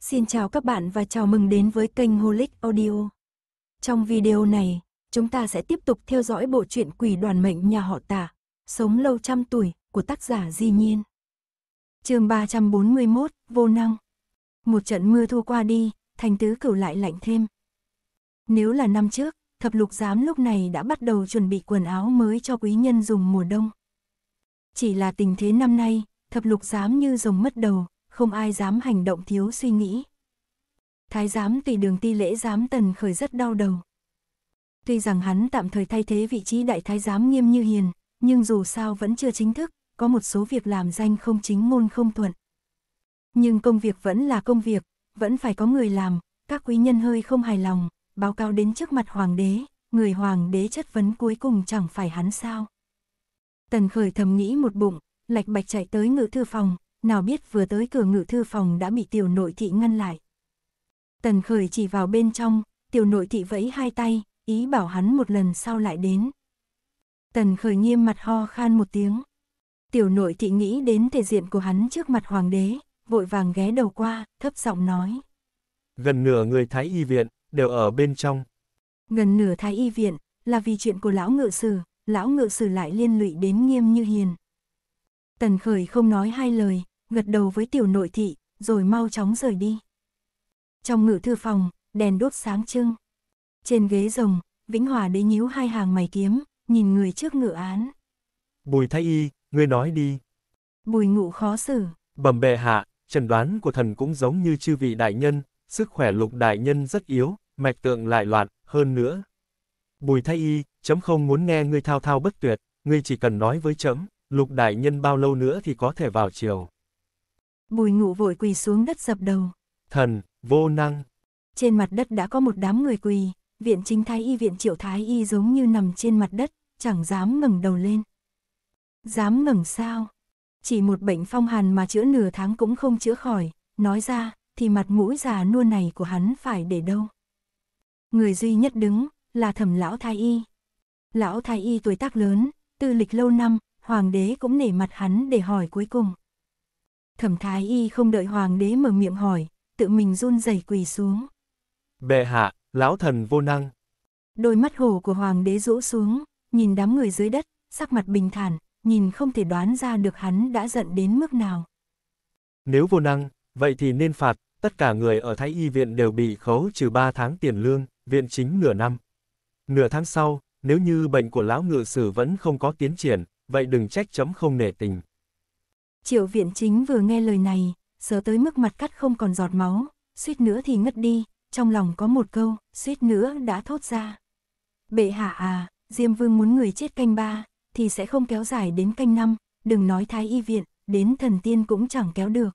Xin chào các bạn và chào mừng đến với kênh Holic Audio. Trong video này, chúng ta sẽ tiếp tục theo dõi bộ truyện Quỷ đoàn mệnh nhà họ Tả, Sống lâu trăm tuổi của tác giả Di Nhiên. Chương 341, vô năng. Một trận mưa thu qua đi, thành tứ cửu lại lạnh thêm. Nếu là năm trước, thập lục giám lúc này đã bắt đầu chuẩn bị quần áo mới cho quý nhân dùng mùa đông. Chỉ là tình thế năm nay, thập lục giám như rồng mất đầu, không ai dám hành động thiếu suy nghĩ. Thái giám tùy đường ti lễ giám tần khởi rất đau đầu. Tuy rằng hắn tạm thời thay thế vị trí đại thái giám nghiêm như hiền, nhưng dù sao vẫn chưa chính thức, có một số việc làm danh không chính ngôn không thuận. Nhưng công việc vẫn là công việc, vẫn phải có người làm, các quý nhân hơi không hài lòng, báo cáo đến trước mặt hoàng đế, người hoàng đế chất vấn cuối cùng chẳng phải hắn sao. Tần khởi thầm nghĩ một bụng, lạch bạch chạy tới ngự thư phòng, nào biết vừa tới cửa ngự thư phòng đã bị tiểu nội thị ngăn lại. Tần khởi chỉ vào bên trong, tiểu nội thị vẫy hai tay, ý bảo hắn một lần sau lại đến. Tần khởi nghiêm mặt ho khan một tiếng. Tiểu nội thị nghĩ đến thể diện của hắn trước mặt hoàng đế, vội vàng ghé đầu qua, thấp giọng nói. Gần nửa người Thái Y Viện, đều ở bên trong. Gần nửa Thái Y Viện, là vì chuyện của lão ngự sử, lão ngự sử lại liên lụy đến nghiêm như hiền. Tần khởi không nói hai lời, gật đầu với tiểu nội thị, rồi mau chóng rời đi. Trong ngự thư phòng, đèn đốt sáng trưng. Trên ghế rồng, Vĩnh Hòa đế nhíu hai hàng mày kiếm, nhìn người trước ngự án. Bùi Thái Y, ngươi nói đi. Bùi ngụ khó xử. Bẩm bệ hạ, trần đoán của thần cũng giống như chư vị đại nhân, sức khỏe lục đại nhân rất yếu, mạch tượng lại loạn, hơn nữa. Bùi Thái Y, chấm không muốn nghe ngươi thao thao bất tuyệt, ngươi chỉ cần nói với chấm, lục đại nhân bao lâu nữa thì có thể vào chiều. Bùi ngụ vội quỳ xuống đất dập đầu. Thần, vô năng. Trên mặt đất đã có một đám người quỳ, viện chính thái y viện triệu thái y giống như nằm trên mặt đất, chẳng dám ngẩng đầu lên. Dám ngẩng sao? Chỉ một bệnh phong hàn mà chữa nửa tháng cũng không chữa khỏi, nói ra thì mặt mũi già nua này của hắn phải để đâu. Người duy nhất đứng là thẩm lão thái y. Lão thái y tuổi tác lớn, tư lịch lâu năm, hoàng đế cũng nể mặt hắn để hỏi cuối cùng. Thẩm Thái Y không đợi hoàng đế mở miệng hỏi, tự mình run rẩy quỳ xuống. Bệ hạ, lão thần vô năng. Đôi mắt hồ của hoàng đế rũ xuống, nhìn đám người dưới đất, sắc mặt bình thản, nhìn không thể đoán ra được hắn đã giận đến mức nào. Nếu vô năng, vậy thì nên phạt, tất cả người ở Thái Y viện đều bị khấu trừ 3 tháng tiền lương, viện chính nửa năm. Nửa tháng sau, nếu như bệnh của lão ngự sử vẫn không có tiến triển, vậy đừng trách chấm không nể tình. Triệu viện chính vừa nghe lời này, sớ tới mức mặt cắt không còn giọt máu, suýt nữa thì ngất đi, trong lòng có một câu, suýt nữa đã thốt ra. Bệ hạ à, Diêm Vương muốn người chết canh ba, thì sẽ không kéo dài đến canh năm, đừng nói thái y viện, đến thần tiên cũng chẳng kéo được.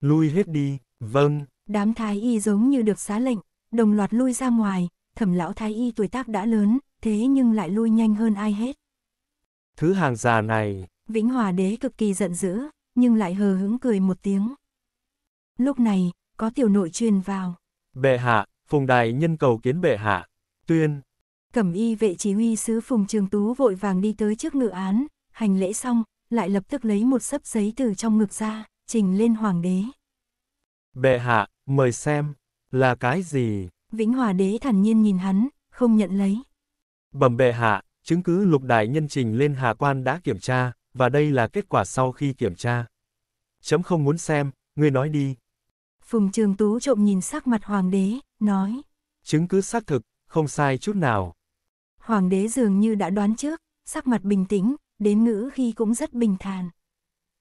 Lui hết đi, vâng. Đám thái y giống như được xá lệnh, đồng loạt lui ra ngoài, thẩm lão thái y tuổi tác đã lớn, thế nhưng lại lui nhanh hơn ai hết. Thứ hàng già này, Vĩnh Hòa Đế cực kỳ giận dữ, nhưng lại hờ hững cười một tiếng. Lúc này, có tiểu nội truyền vào. Bệ hạ, phùng đài nhân cầu kiến bệ hạ, tuyên. Cẩm y vệ chỉ huy sứ Phùng Trường Tú vội vàng đi tới trước ngự án, hành lễ xong, lại lập tức lấy một sấp giấy từ trong ngực ra, trình lên hoàng đế. Bệ hạ, mời xem, là cái gì? Vĩnh Hòa đế thản nhiên nhìn hắn, không nhận lấy. Bẩm bệ hạ, chứng cứ lục đại nhân trình lên hạ quan đã kiểm tra, và đây là kết quả sau khi kiểm tra. Chấm không muốn xem, ngươi nói đi. Phùng Trường Tú trộm nhìn sắc mặt hoàng đế, nói. Chứng cứ xác thực, không sai chút nào. Hoàng đế dường như đã đoán trước, sắc mặt bình tĩnh, đến ngữ khi cũng rất bình thản.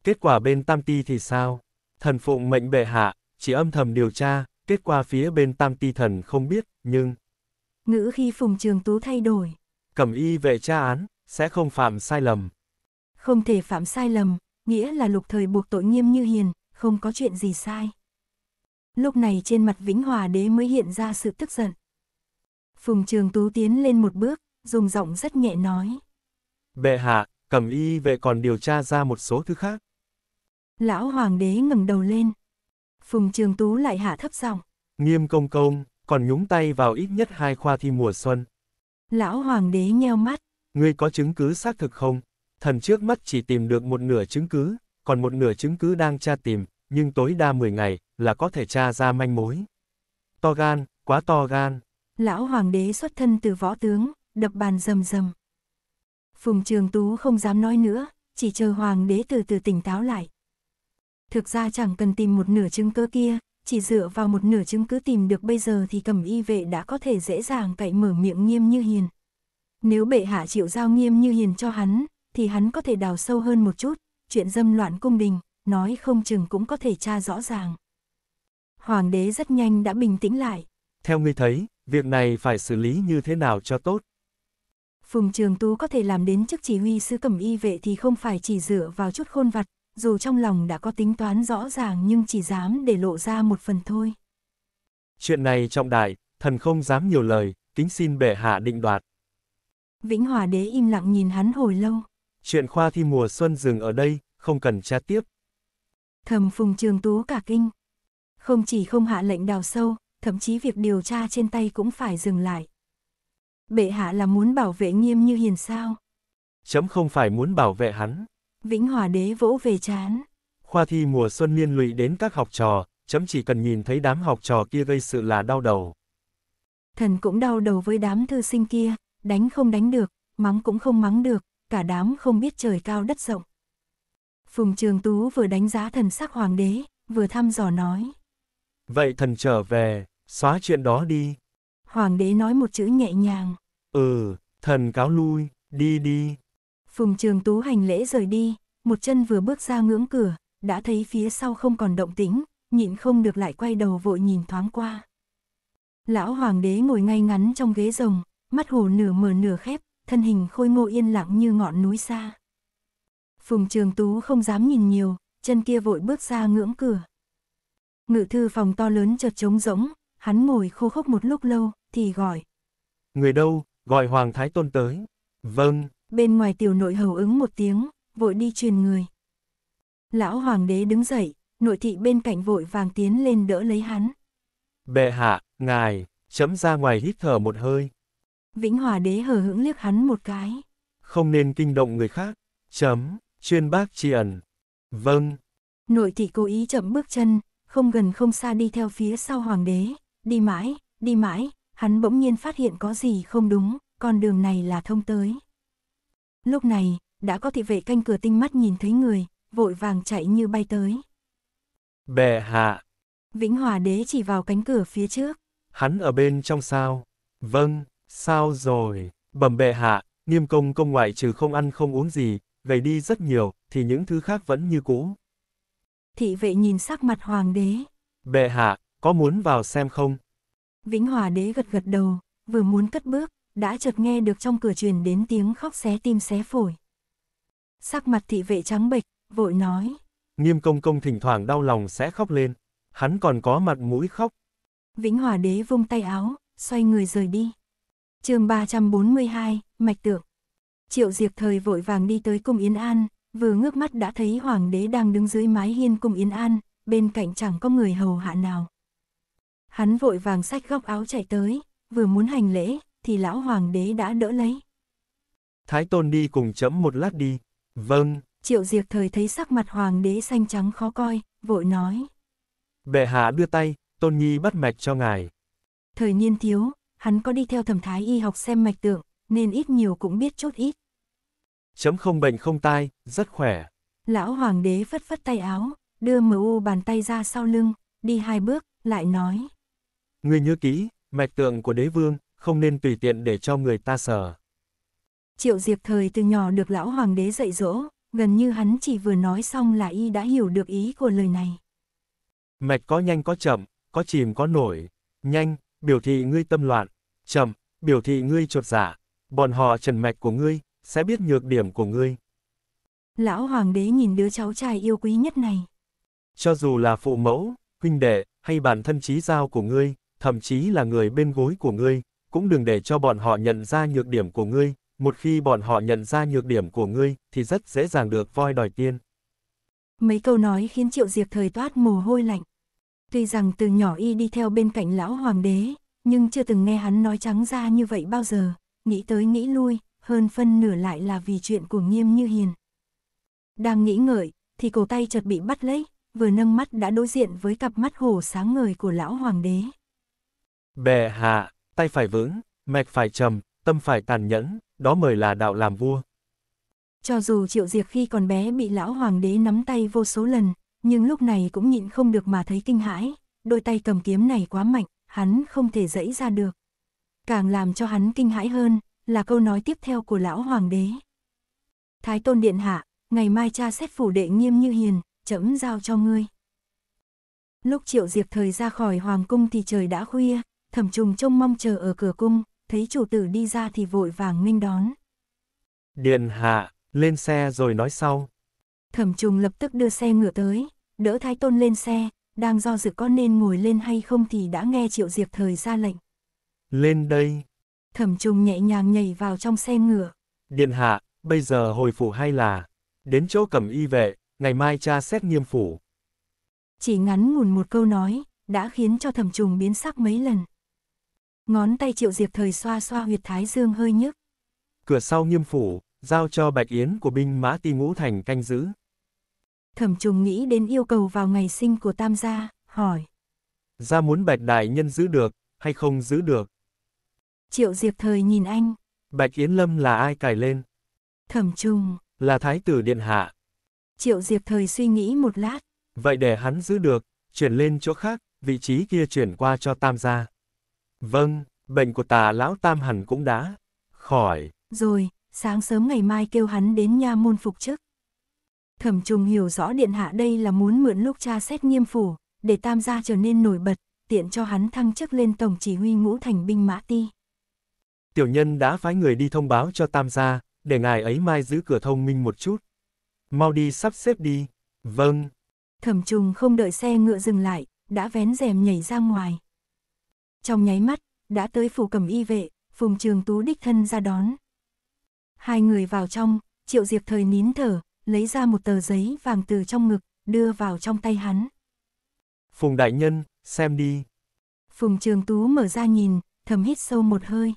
Kết quả bên Tam Ti thì sao? Thần phụng mệnh bệ hạ, chỉ âm thầm điều tra, kết quả phía bên Tam Ti thần không biết, nhưng... Ngữ khi Phùng Trường Tú thay đổi. Cẩm y vệ tra án, sẽ không phạm sai lầm. Không thể phạm sai lầm, nghĩa là lục thời buộc tội nghiêm như hiền, không có chuyện gì sai. Lúc này trên mặt Vĩnh Hòa Đế mới hiện ra sự tức giận. Phùng Trường Tú tiến lên một bước, dùng giọng rất nhẹ nói. Bệ hạ, cẩm y vệ còn điều tra ra một số thứ khác. Lão Hoàng đế ngẩng đầu lên. Phùng Trường Tú lại hạ thấp giọng. Nghiêm công công, còn nhúng tay vào ít nhất hai khoa thi mùa xuân. Lão Hoàng đế nheo mắt. Ngươi có chứng cứ xác thực không? thần trước mắt chỉ tìm được một nửa chứng cứ, còn một nửa chứng cứ đang tra tìm, nhưng tối đa 10 ngày, là có thể tra ra manh mối. To gan, quá to gan. Lão hoàng đế xuất thân từ võ tướng, đập bàn rầm rầm. Phùng Trường Tú không dám nói nữa, chỉ chờ hoàng đế từ từ tỉnh táo lại. Thực ra chẳng cần tìm một nửa chứng cứ kia, chỉ dựa vào một nửa chứng cứ tìm được bây giờ thì cầm y vệ đã có thể dễ dàng cậy mở miệng nghiêm như hiền. Nếu bệ hạ chịu giao nghiêm như hiền cho hắn, thì hắn có thể đào sâu hơn một chút, chuyện dâm loạn cung đình, nói không chừng cũng có thể tra rõ ràng. Hoàng đế rất nhanh đã bình tĩnh lại. Theo ngươi thấy, việc này phải xử lý như thế nào cho tốt? Phùng Trường Tú có thể làm đến chức chỉ huy sứ cẩm y vệ thì không phải chỉ dựa vào chút khôn vặt, dù trong lòng đã có tính toán rõ ràng nhưng chỉ dám để lộ ra một phần thôi. Chuyện này trọng đại, thần không dám nhiều lời, kính xin bệ hạ định đoạt. Vĩnh Hòa Đế im lặng nhìn hắn hồi lâu chuyện khoa thi mùa xuân dừng ở đây, không cần tra tiếp. Thầm Phùng Trường Tú cả kinh. Không chỉ không hạ lệnh đào sâu, thậm chí việc điều tra trên tay cũng phải dừng lại. Bệ hạ là muốn bảo vệ nghiêm như hiền sao? Chấm không phải muốn bảo vệ hắn. Vĩnh Hòa Đế vỗ về chán. Khoa thi mùa xuân liên lụy đến các học trò, chấm chỉ cần nhìn thấy đám học trò kia gây sự là đau đầu. Thần cũng đau đầu với đám thư sinh kia, đánh không đánh được, mắng cũng không mắng được, cả đám không biết trời cao đất rộng. Phùng Trường Tú vừa đánh giá thần sắc hoàng đế, vừa thăm dò nói. Vậy thần trở về, xóa chuyện đó đi. Hoàng đế nói một chữ nhẹ nhàng. Ừ, thần cáo lui, đi đi. Phùng Trường Tú hành lễ rời đi, một chân vừa bước ra ngưỡng cửa, đã thấy phía sau không còn động tĩnh, nhịn không được lại quay đầu vội nhìn thoáng qua. Lão hoàng đế ngồi ngay ngắn trong ghế rồng, mắt hồ nửa mở nửa khép, thân hình khôi ngô yên lặng như ngọn núi xa. Phùng Trường Tú không dám nhìn nhiều, chân kia vội bước ra ngưỡng cửa. Ngự thư phòng to lớn chợt trống rỗng, hắn ngồi khô khốc một lúc lâu, thì gọi. Người đâu, gọi Hoàng Thái Tôn tới. Vâng. Bên ngoài tiểu nội hầu ứng một tiếng, vội đi truyền người. Lão Hoàng đế đứng dậy, nội thị bên cạnh vội vàng tiến lên đỡ lấy hắn. Bệ hạ, ngài, chấm ra ngoài hít thở một hơi. Vĩnh Hòa Đế hờ hững liếc hắn một cái. Không nên kinh động người khác. Chấm, chuyên bác tri ẩn. Vâng. Nội thị cố ý chậm bước chân, không gần không xa đi theo phía sau hoàng đế, đi mãi, đi mãi, hắn bỗng nhiên phát hiện có gì không đúng, con đường này là thông tới. Lúc này, đã có thị vệ canh cửa tinh mắt nhìn thấy người, vội vàng chạy như bay tới. Bệ hạ. Vĩnh Hòa đế chỉ vào cánh cửa phía trước. Hắn ở bên trong sao? Vâng. Sao rồi? Bẩm bệ hạ, nghiêm công công ngoại trừ không ăn không uống gì, gầy đi rất nhiều, thì những thứ khác vẫn như cũ. Thị vệ nhìn sắc mặt hoàng đế. Bệ hạ, có muốn vào xem không? Vĩnh Hòa đế gật gật đầu, vừa muốn cất bước, đã chợt nghe được trong cửa truyền đến tiếng khóc xé tim xé phổi. Sắc mặt thị vệ trắng bệch, vội nói. Nghiêm công công thỉnh thoảng đau lòng sẽ khóc lên, hắn còn có mặt mũi khóc. Vĩnh Hòa đế vung tay áo, xoay người rời đi chương 342, Mạch Tượng. Triệu Diệp Thời vội vàng đi tới cung Yến An, vừa ngước mắt đã thấy Hoàng đế đang đứng dưới mái hiên cung Yến An, bên cạnh chẳng có người hầu hạ nào. Hắn vội vàng sách góc áo chạy tới, vừa muốn hành lễ, thì lão Hoàng đế đã đỡ lấy. Thái Tôn đi cùng chấm một lát đi. Vâng. Triệu Diệp Thời thấy sắc mặt Hoàng đế xanh trắng khó coi, vội nói. Bệ hạ đưa tay, Tôn Nhi bắt mạch cho ngài. Thời niên thiếu, hắn có đi theo thẩm thái y học xem mạch tượng, nên ít nhiều cũng biết chút ít. Chấm không bệnh không tai, rất khỏe. Lão hoàng đế phất phất tay áo, đưa mu bàn tay ra sau lưng, đi hai bước, lại nói. Người nhớ kỹ, mạch tượng của đế vương, không nên tùy tiện để cho người ta sờ. Triệu Diệp thời từ nhỏ được lão hoàng đế dạy dỗ, gần như hắn chỉ vừa nói xong là y đã hiểu được ý của lời này. Mạch có nhanh có chậm, có chìm có nổi, nhanh, biểu thị ngươi tâm loạn, trầm, biểu thị ngươi trột giả, dạ, bọn họ trần mạch của ngươi, sẽ biết nhược điểm của ngươi. Lão hoàng đế nhìn đứa cháu trai yêu quý nhất này. Cho dù là phụ mẫu, huynh đệ, hay bản thân trí giao của ngươi, thậm chí là người bên gối của ngươi, cũng đừng để cho bọn họ nhận ra nhược điểm của ngươi, một khi bọn họ nhận ra nhược điểm của ngươi, thì rất dễ dàng được voi đòi tiên. Mấy câu nói khiến Triệu Diệp thời toát mồ hôi lạnh. Tuy rằng từ nhỏ y đi theo bên cạnh lão hoàng đế, nhưng chưa từng nghe hắn nói trắng ra như vậy bao giờ, nghĩ tới nghĩ lui, hơn phân nửa lại là vì chuyện của nghiêm như hiền. Đang nghĩ ngợi, thì cổ tay chợt bị bắt lấy, vừa nâng mắt đã đối diện với cặp mắt hổ sáng ngời của lão hoàng đế. Bệ hạ, tay phải vững, mạch phải trầm, tâm phải tàn nhẫn, đó mời là đạo làm vua. Cho dù triệu diệt khi còn bé bị lão hoàng đế nắm tay vô số lần, nhưng lúc này cũng nhịn không được mà thấy kinh hãi, đôi tay cầm kiếm này quá mạnh, hắn không thể dẫy ra được. Càng làm cho hắn kinh hãi hơn, là câu nói tiếp theo của lão hoàng đế. Thái tôn điện hạ, ngày mai cha xét phủ đệ nghiêm như hiền, chấm giao cho ngươi. Lúc triệu diệp thời ra khỏi hoàng cung thì trời đã khuya, thẩm trùng trông mong chờ ở cửa cung, thấy chủ tử đi ra thì vội vàng minh đón. Điện hạ, lên xe rồi nói sau. Thẩm trùng lập tức đưa xe ngựa tới, đỡ Thái Tôn lên xe, đang do dự có nên ngồi lên hay không thì đã nghe Triệu Diệp thời ra lệnh. Lên đây. Thẩm trùng nhẹ nhàng nhảy vào trong xe ngựa. Điện hạ, bây giờ hồi phủ hay là đến chỗ cầm y vệ, ngày mai cha xét nghiêm phủ. Chỉ ngắn ngủn một câu nói, đã khiến cho thẩm trùng biến sắc mấy lần. Ngón tay Triệu Diệp thời xoa xoa huyệt thái dương hơi nhức. Cửa sau nghiêm phủ, giao cho Bạch Yến của binh mã ti ngũ thành canh giữ thẩm trùng nghĩ đến yêu cầu vào ngày sinh của tam gia, hỏi. Gia muốn bạch đại nhân giữ được, hay không giữ được? Triệu diệp thời nhìn anh. Bạch Yến Lâm là ai cài lên? Thẩm trùng. Là thái tử điện hạ. Triệu diệp thời suy nghĩ một lát. Vậy để hắn giữ được, chuyển lên chỗ khác, vị trí kia chuyển qua cho tam gia. Vâng, bệnh của tà lão tam hẳn cũng đã khỏi. Rồi, sáng sớm ngày mai kêu hắn đến nha môn phục chức. Thẩm trùng hiểu rõ điện hạ đây là muốn mượn lúc cha xét nghiêm phủ, để tam gia trở nên nổi bật, tiện cho hắn thăng chức lên tổng chỉ huy ngũ thành binh mã ti. Tiểu nhân đã phái người đi thông báo cho tam gia, để ngài ấy mai giữ cửa thông minh một chút. Mau đi sắp xếp đi. Vâng. Thẩm trùng không đợi xe ngựa dừng lại, đã vén rèm nhảy ra ngoài. Trong nháy mắt, đã tới phủ cầm y vệ, phùng trường tú đích thân ra đón. Hai người vào trong, triệu diệp thời nín thở, lấy ra một tờ giấy vàng từ trong ngực, đưa vào trong tay hắn. Phùng đại nhân, xem đi. Phùng trường tú mở ra nhìn, thầm hít sâu một hơi.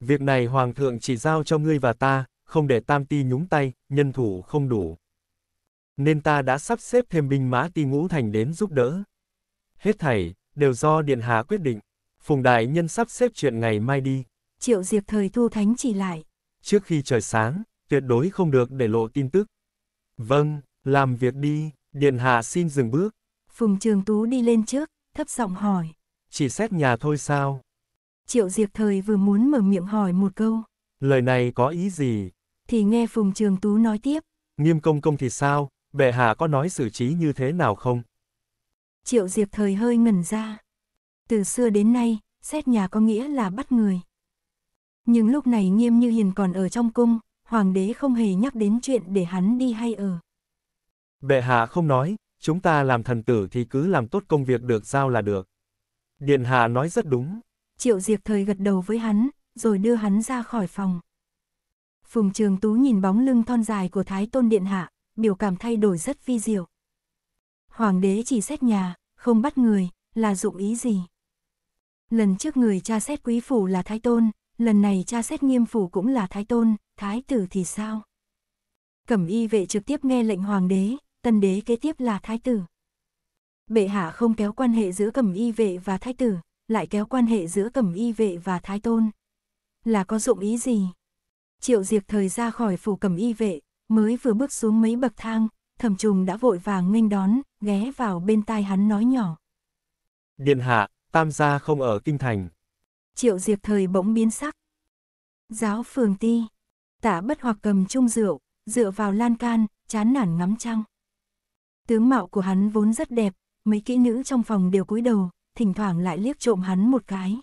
Việc này hoàng thượng chỉ giao cho ngươi và ta, không để tam ti nhúng tay, nhân thủ không đủ. Nên ta đã sắp xếp thêm binh mã ti ngũ thành đến giúp đỡ. Hết thảy, đều do Điện Hà quyết định. Phùng đại nhân sắp xếp chuyện ngày mai đi. Triệu diệt thời thu thánh chỉ lại. Trước khi trời sáng, tuyệt đối không được để lộ tin tức. Vâng, làm việc đi, Điện Hạ xin dừng bước. Phùng Trường Tú đi lên trước, thấp giọng hỏi. Chỉ xét nhà thôi sao? Triệu Diệp Thời vừa muốn mở miệng hỏi một câu. Lời này có ý gì? Thì nghe Phùng Trường Tú nói tiếp. Nghiêm công công thì sao? Bệ hạ có nói xử trí như thế nào không? Triệu Diệp Thời hơi ngẩn ra. Từ xưa đến nay, xét nhà có nghĩa là bắt người. Nhưng lúc này nghiêm như hiền còn ở trong cung, hoàng đế không hề nhắc đến chuyện để hắn đi hay ở. Bệ hạ không nói, chúng ta làm thần tử thì cứ làm tốt công việc được sao là được. Điện hạ nói rất đúng. Triệu Diệp thời gật đầu với hắn, rồi đưa hắn ra khỏi phòng. Phùng Trường Tú nhìn bóng lưng thon dài của Thái Tôn Điện Hạ, biểu cảm thay đổi rất vi diệu. Hoàng đế chỉ xét nhà, không bắt người, là dụng ý gì? Lần trước người cha xét quý phủ là Thái Tôn, lần này cha xét nghiêm phủ cũng là Thái Tôn, thái tử thì sao? Cẩm y vệ trực tiếp nghe lệnh hoàng đế, tân đế kế tiếp là thái tử. Bệ hạ không kéo quan hệ giữa cẩm y vệ và thái tử, lại kéo quan hệ giữa cẩm y vệ và thái tôn. Là có dụng ý gì? Triệu diệt thời ra khỏi phủ cẩm y vệ, mới vừa bước xuống mấy bậc thang, thẩm trùng đã vội vàng nghênh đón, ghé vào bên tai hắn nói nhỏ. Điện hạ, tam gia không ở kinh thành. Triệu diệt thời bỗng biến sắc. Giáo phường ti, tạ bất hoặc cầm chung rượu, dựa vào lan can, chán nản ngắm trăng. Tướng mạo của hắn vốn rất đẹp, mấy kỹ nữ trong phòng đều cúi đầu, thỉnh thoảng lại liếc trộm hắn một cái.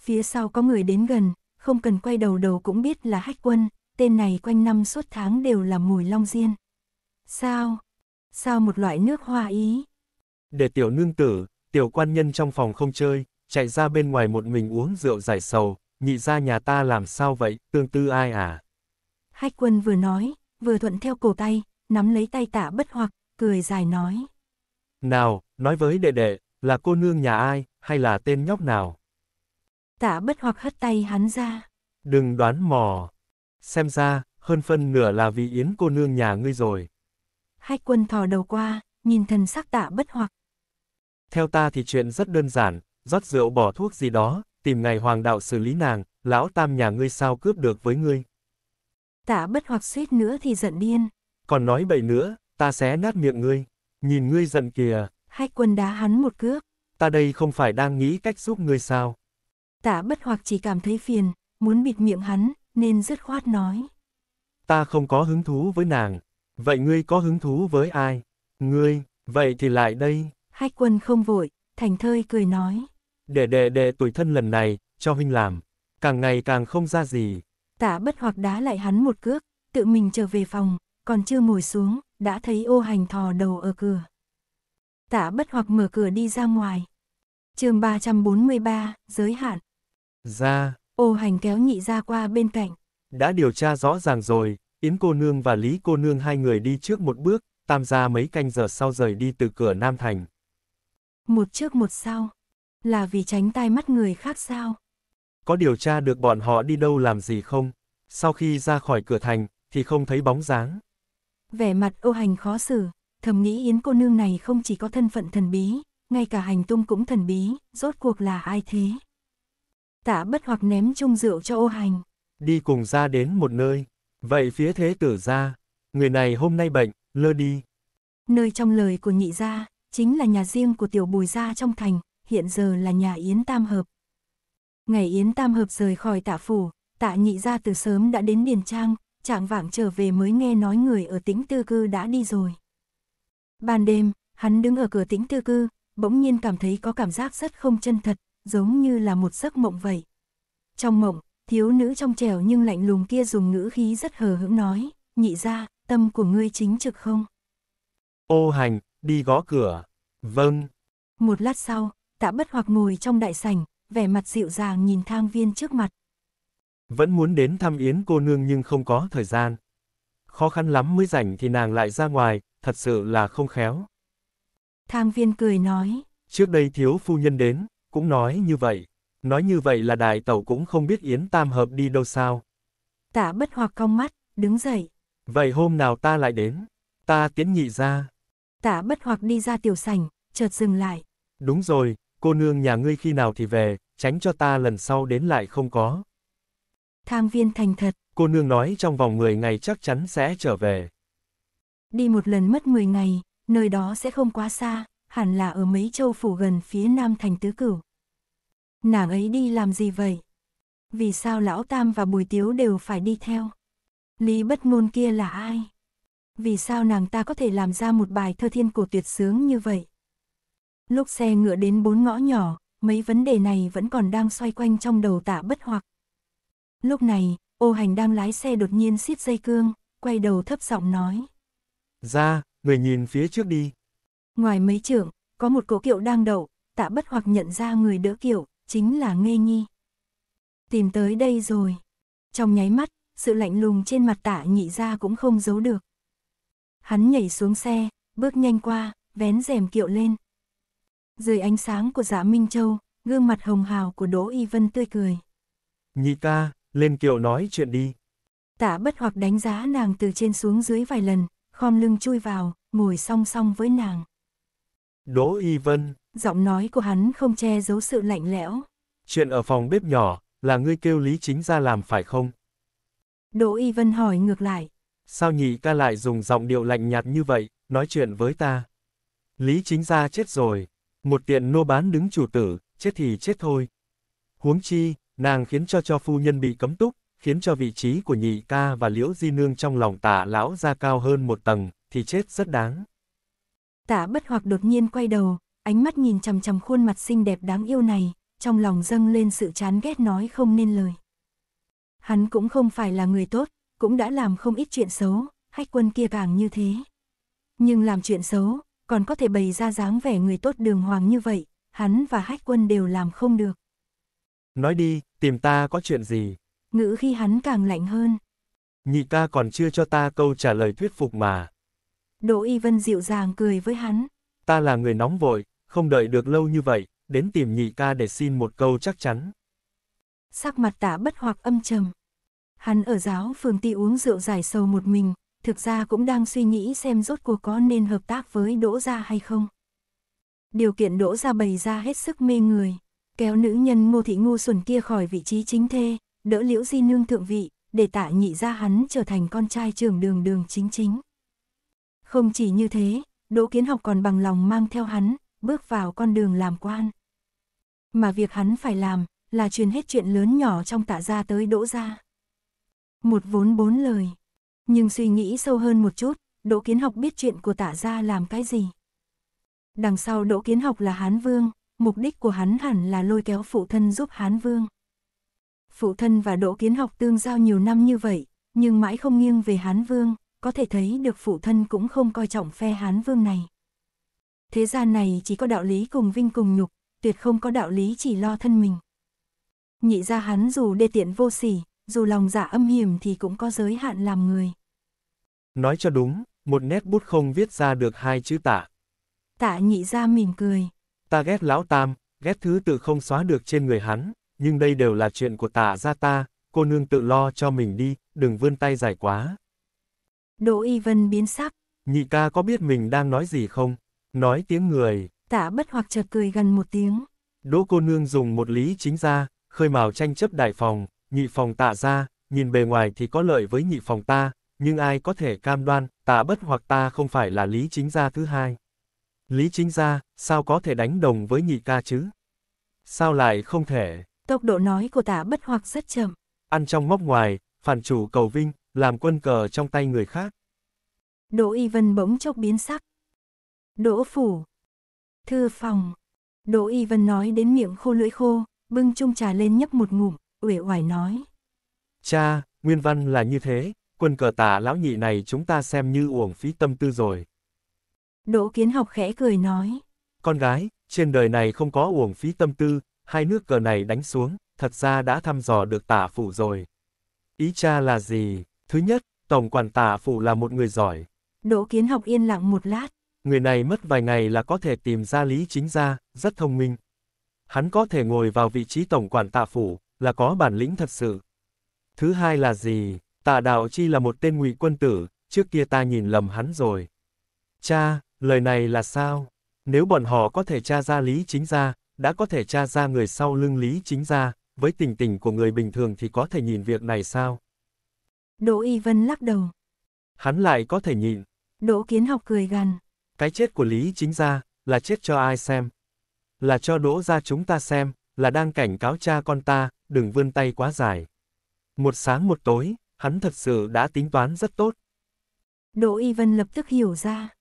Phía sau có người đến gần, không cần quay đầu đầu cũng biết là hách quân, tên này quanh năm suốt tháng đều là mùi long diên. Sao? Sao một loại nước hoa ý? Để tiểu nương tử, tiểu quan nhân trong phòng không chơi, chạy ra bên ngoài một mình uống rượu giải sầu, nhị ra nhà ta làm sao vậy, tương tư ai à? Hách quân vừa nói, vừa thuận theo cổ tay, nắm lấy tay tạ bất hoặc, cười dài nói. Nào, nói với đệ đệ, là cô nương nhà ai, hay là tên nhóc nào? Tạ bất hoặc hất tay hắn ra. Đừng đoán mò. Xem ra, hơn phân nửa là vì yến cô nương nhà ngươi rồi. Hách quân thò đầu qua, nhìn thần sắc tạ bất hoặc. Theo ta thì chuyện rất đơn giản, rót rượu bỏ thuốc gì đó, tìm ngày hoàng đạo xử lý nàng, lão tam nhà ngươi sao cướp được với ngươi. Tạ bất hoặc suýt nữa thì giận điên. Còn nói bậy nữa, ta xé nát miệng ngươi, nhìn ngươi giận kìa. hai quân đá hắn một cước. Ta đây không phải đang nghĩ cách giúp ngươi sao. Tạ bất hoặc chỉ cảm thấy phiền, muốn bịt miệng hắn, nên dứt khoát nói. Ta không có hứng thú với nàng, vậy ngươi có hứng thú với ai? Ngươi, vậy thì lại đây. hai quân không vội, thành thơi cười nói. Để đệ đệ tuổi thân lần này, cho huynh làm. Càng ngày càng không ra gì. tạ bất hoặc đá lại hắn một cước, tự mình trở về phòng, còn chưa ngồi xuống, đã thấy ô hành thò đầu ở cửa. tạ bất hoặc mở cửa đi ra ngoài. chương 343, giới hạn. Ra. Ô hành kéo nhị ra qua bên cạnh. Đã điều tra rõ ràng rồi, Yến cô nương và Lý cô nương hai người đi trước một bước, tam gia mấy canh giờ sau rời đi từ cửa Nam Thành. Một trước một sau, là vì tránh tai mắt người khác sao? Có điều tra được bọn họ đi đâu làm gì không? Sau khi ra khỏi cửa thành, thì không thấy bóng dáng. Vẻ mặt ô hành khó xử, thầm nghĩ Yến cô nương này không chỉ có thân phận thần bí, ngay cả hành tung cũng thần bí, rốt cuộc là ai thế? Tả bất hoặc ném chung rượu cho ô hành. Đi cùng ra đến một nơi. Vậy phía thế tử ra, người này hôm nay bệnh, lơ đi. Nơi trong lời của nhị gia, chính là nhà riêng của tiểu bùi gia trong thành, hiện giờ là nhà Yến Tam Hợp. Ngày Yến Tam Hợp rời khỏi tạ phủ, tạ nhị ra từ sớm đã đến Điền Trang, trạng vạng trở về mới nghe nói người ở tĩnh tư cư đã đi rồi. Ban đêm, hắn đứng ở cửa tĩnh tư cư, bỗng nhiên cảm thấy có cảm giác rất không chân thật, giống như là một giấc mộng vậy. Trong mộng, thiếu nữ trong trẻo nhưng lạnh lùng kia dùng ngữ khí rất hờ hững nói, nhị ra, tâm của ngươi chính trực không? Ô hành, đi gõ cửa. Vâng. Một lát sau, tạ bất hoặc ngồi trong đại sảnh, vẻ mặt dịu dàng nhìn thang viên trước mặt. Vẫn muốn đến thăm Yến cô nương nhưng không có thời gian. Khó khăn lắm mới rảnh thì nàng lại ra ngoài, thật sự là không khéo. Thang viên cười nói. Trước đây thiếu phu nhân đến, cũng nói như vậy. Nói như vậy là đại tẩu cũng không biết Yến Tam Hợp đi đâu sao. Tạ bất hoặc cong mắt, đứng dậy. Vậy hôm nào ta lại đến, ta tiến nhị ra. Tạ bất hoặc đi ra tiểu sảnh, chợt dừng lại. Đúng rồi, cô nương nhà ngươi khi nào thì về, tránh cho ta lần sau đến lại không có. Tham viên thành thật. Cô nương nói trong vòng 10 ngày chắc chắn sẽ trở về. Đi một lần mất 10 ngày, nơi đó sẽ không quá xa, hẳn là ở mấy châu phủ gần phía nam thành tứ cửu. Nàng ấy đi làm gì vậy? Vì sao lão Tam và Bùi Tiếu đều phải đi theo? Lý bất ngôn kia là ai? Vì sao nàng ta có thể làm ra một bài thơ thiên cổ tuyệt sướng như vậy? Lúc xe ngựa đến bốn ngõ nhỏ, mấy vấn đề này vẫn còn đang xoay quanh trong đầu tạ bất hoặc. Lúc này, ô hành đang lái xe đột nhiên xiết dây cương, quay đầu thấp giọng nói. Ra, người nhìn phía trước đi. Ngoài mấy trưởng, có một cỗ kiệu đang đậu, tạ bất hoặc nhận ra người đỡ kiệu, chính là Nghê Nhi. Tìm tới đây rồi. Trong nháy mắt, sự lạnh lùng trên mặt tạ nhị ra cũng không giấu được. Hắn nhảy xuống xe, bước nhanh qua, vén rèm kiệu lên. Dưới ánh sáng của dạ Minh Châu, gương mặt hồng hào của Đỗ Y Vân tươi cười. Nhị ca, lên kiệu nói chuyện đi. Tạ bất hoặc đánh giá nàng từ trên xuống dưới vài lần, khom lưng chui vào, ngồi song song với nàng. Đỗ Y Vân. Giọng nói của hắn không che giấu sự lạnh lẽo. Chuyện ở phòng bếp nhỏ, là ngươi kêu Lý Chính ra làm phải không? Đỗ Y Vân hỏi ngược lại. Sao nhị ca lại dùng giọng điệu lạnh nhạt như vậy, nói chuyện với ta? Lý Chính ra chết rồi. Một tiện nô bán đứng chủ tử, chết thì chết thôi. Huống chi, nàng khiến cho cho phu nhân bị cấm túc, khiến cho vị trí của nhị ca và liễu di nương trong lòng tạ lão ra cao hơn một tầng, thì chết rất đáng. tạ bất hoặc đột nhiên quay đầu, ánh mắt nhìn chằm chằm khuôn mặt xinh đẹp đáng yêu này, trong lòng dâng lên sự chán ghét nói không nên lời. Hắn cũng không phải là người tốt, cũng đã làm không ít chuyện xấu, hách quân kia càng như thế. Nhưng làm chuyện xấu, còn có thể bày ra dáng vẻ người tốt đường hoàng như vậy, hắn và hách quân đều làm không được. Nói đi, tìm ta có chuyện gì? Ngữ khi hắn càng lạnh hơn. Nhị ca còn chưa cho ta câu trả lời thuyết phục mà. Đỗ Y Vân dịu dàng cười với hắn. Ta là người nóng vội, không đợi được lâu như vậy, đến tìm nhị ca để xin một câu chắc chắn. Sắc mặt tả bất hoặc âm trầm. Hắn ở giáo phường ti uống rượu giải sầu một mình, thực ra cũng đang suy nghĩ xem rốt cuộc có nên hợp tác với Đỗ Gia hay không. Điều kiện Đỗ Gia bày ra hết sức mê người, kéo nữ nhân ngô thị ngu xuẩn kia khỏi vị trí chính thê, đỡ liễu di nương thượng vị, để tạ nhị ra hắn trở thành con trai trưởng đường đường chính chính. Không chỉ như thế, Đỗ Kiến Học còn bằng lòng mang theo hắn, bước vào con đường làm quan. Mà việc hắn phải làm, là truyền hết chuyện lớn nhỏ trong tạ gia tới Đỗ gia. Một vốn bốn lời. Nhưng suy nghĩ sâu hơn một chút, Đỗ Kiến Học biết chuyện của tả gia làm cái gì. Đằng sau Đỗ Kiến Học là Hán Vương, mục đích của hắn hẳn là lôi kéo phụ thân giúp Hán Vương. Phụ thân và Đỗ Kiến Học tương giao nhiều năm như vậy, nhưng mãi không nghiêng về Hán Vương, có thể thấy được phụ thân cũng không coi trọng phe Hán Vương này. Thế gian này chỉ có đạo lý cùng vinh cùng nhục, tuyệt không có đạo lý chỉ lo thân mình. Nhị ra hắn dù đê tiện vô sỉ, dù lòng dạ âm hiểm thì cũng có giới hạn làm người. Nói cho đúng, một nét bút không viết ra được hai chữ tạ. Tạ nhị ra mỉm cười. Ta ghét lão tam, ghét thứ tự không xóa được trên người hắn, nhưng đây đều là chuyện của tạ ra ta, cô nương tự lo cho mình đi, đừng vươn tay dài quá. Đỗ Y Vân biến sắc. Nhị ca có biết mình đang nói gì không? Nói tiếng người. Tạ bất hoặc chợt cười gần một tiếng. Đỗ cô nương dùng một lý chính ra, khơi mào tranh chấp đại phòng, nhị phòng tạ ra, nhìn bề ngoài thì có lợi với nhị phòng ta, nhưng ai có thể cam đoan, tạ bất hoặc ta không phải là lý chính gia thứ hai. Lý chính gia, sao có thể đánh đồng với nhị ca chứ? Sao lại không thể? Tốc độ nói của tạ bất hoặc rất chậm. Ăn trong móc ngoài, phản chủ cầu vinh, làm quân cờ trong tay người khác. Đỗ Y Vân bỗng chốc biến sắc. Đỗ Phủ. Thư phòng. Đỗ Y Vân nói đến miệng khô lưỡi khô, bưng chung trà lên nhấp một ngụm uể oải nói. Cha, nguyên văn là như thế, quân cờ tả lão nhị này chúng ta xem như uổng phí tâm tư rồi. Đỗ kiến học khẽ cười nói. Con gái, trên đời này không có uổng phí tâm tư, hai nước cờ này đánh xuống, thật ra đã thăm dò được tả phủ rồi. Ý cha là gì? Thứ nhất, tổng quản tả phủ là một người giỏi. Đỗ kiến học yên lặng một lát. Người này mất vài ngày là có thể tìm ra lý chính ra, rất thông minh. Hắn có thể ngồi vào vị trí tổng quản tạ phủ, là có bản lĩnh thật sự. Thứ hai là gì? Tạ Đạo Chi là một tên ngụy quân tử, trước kia ta nhìn lầm hắn rồi. Cha, lời này là sao? Nếu bọn họ có thể tra ra Lý Chính Gia, đã có thể tra ra người sau lưng Lý Chính Gia, với tình tình của người bình thường thì có thể nhìn việc này sao? Đỗ Y Vân lắc đầu. Hắn lại có thể nhìn. Đỗ Kiến Học cười gằn. Cái chết của Lý Chính Gia, là chết cho ai xem? Là cho Đỗ ra chúng ta xem, là đang cảnh cáo cha con ta, đừng vươn tay quá dài. Một sáng một tối, hắn thật sự đã tính toán rất tốt. Đỗ Y Vân lập tức hiểu ra.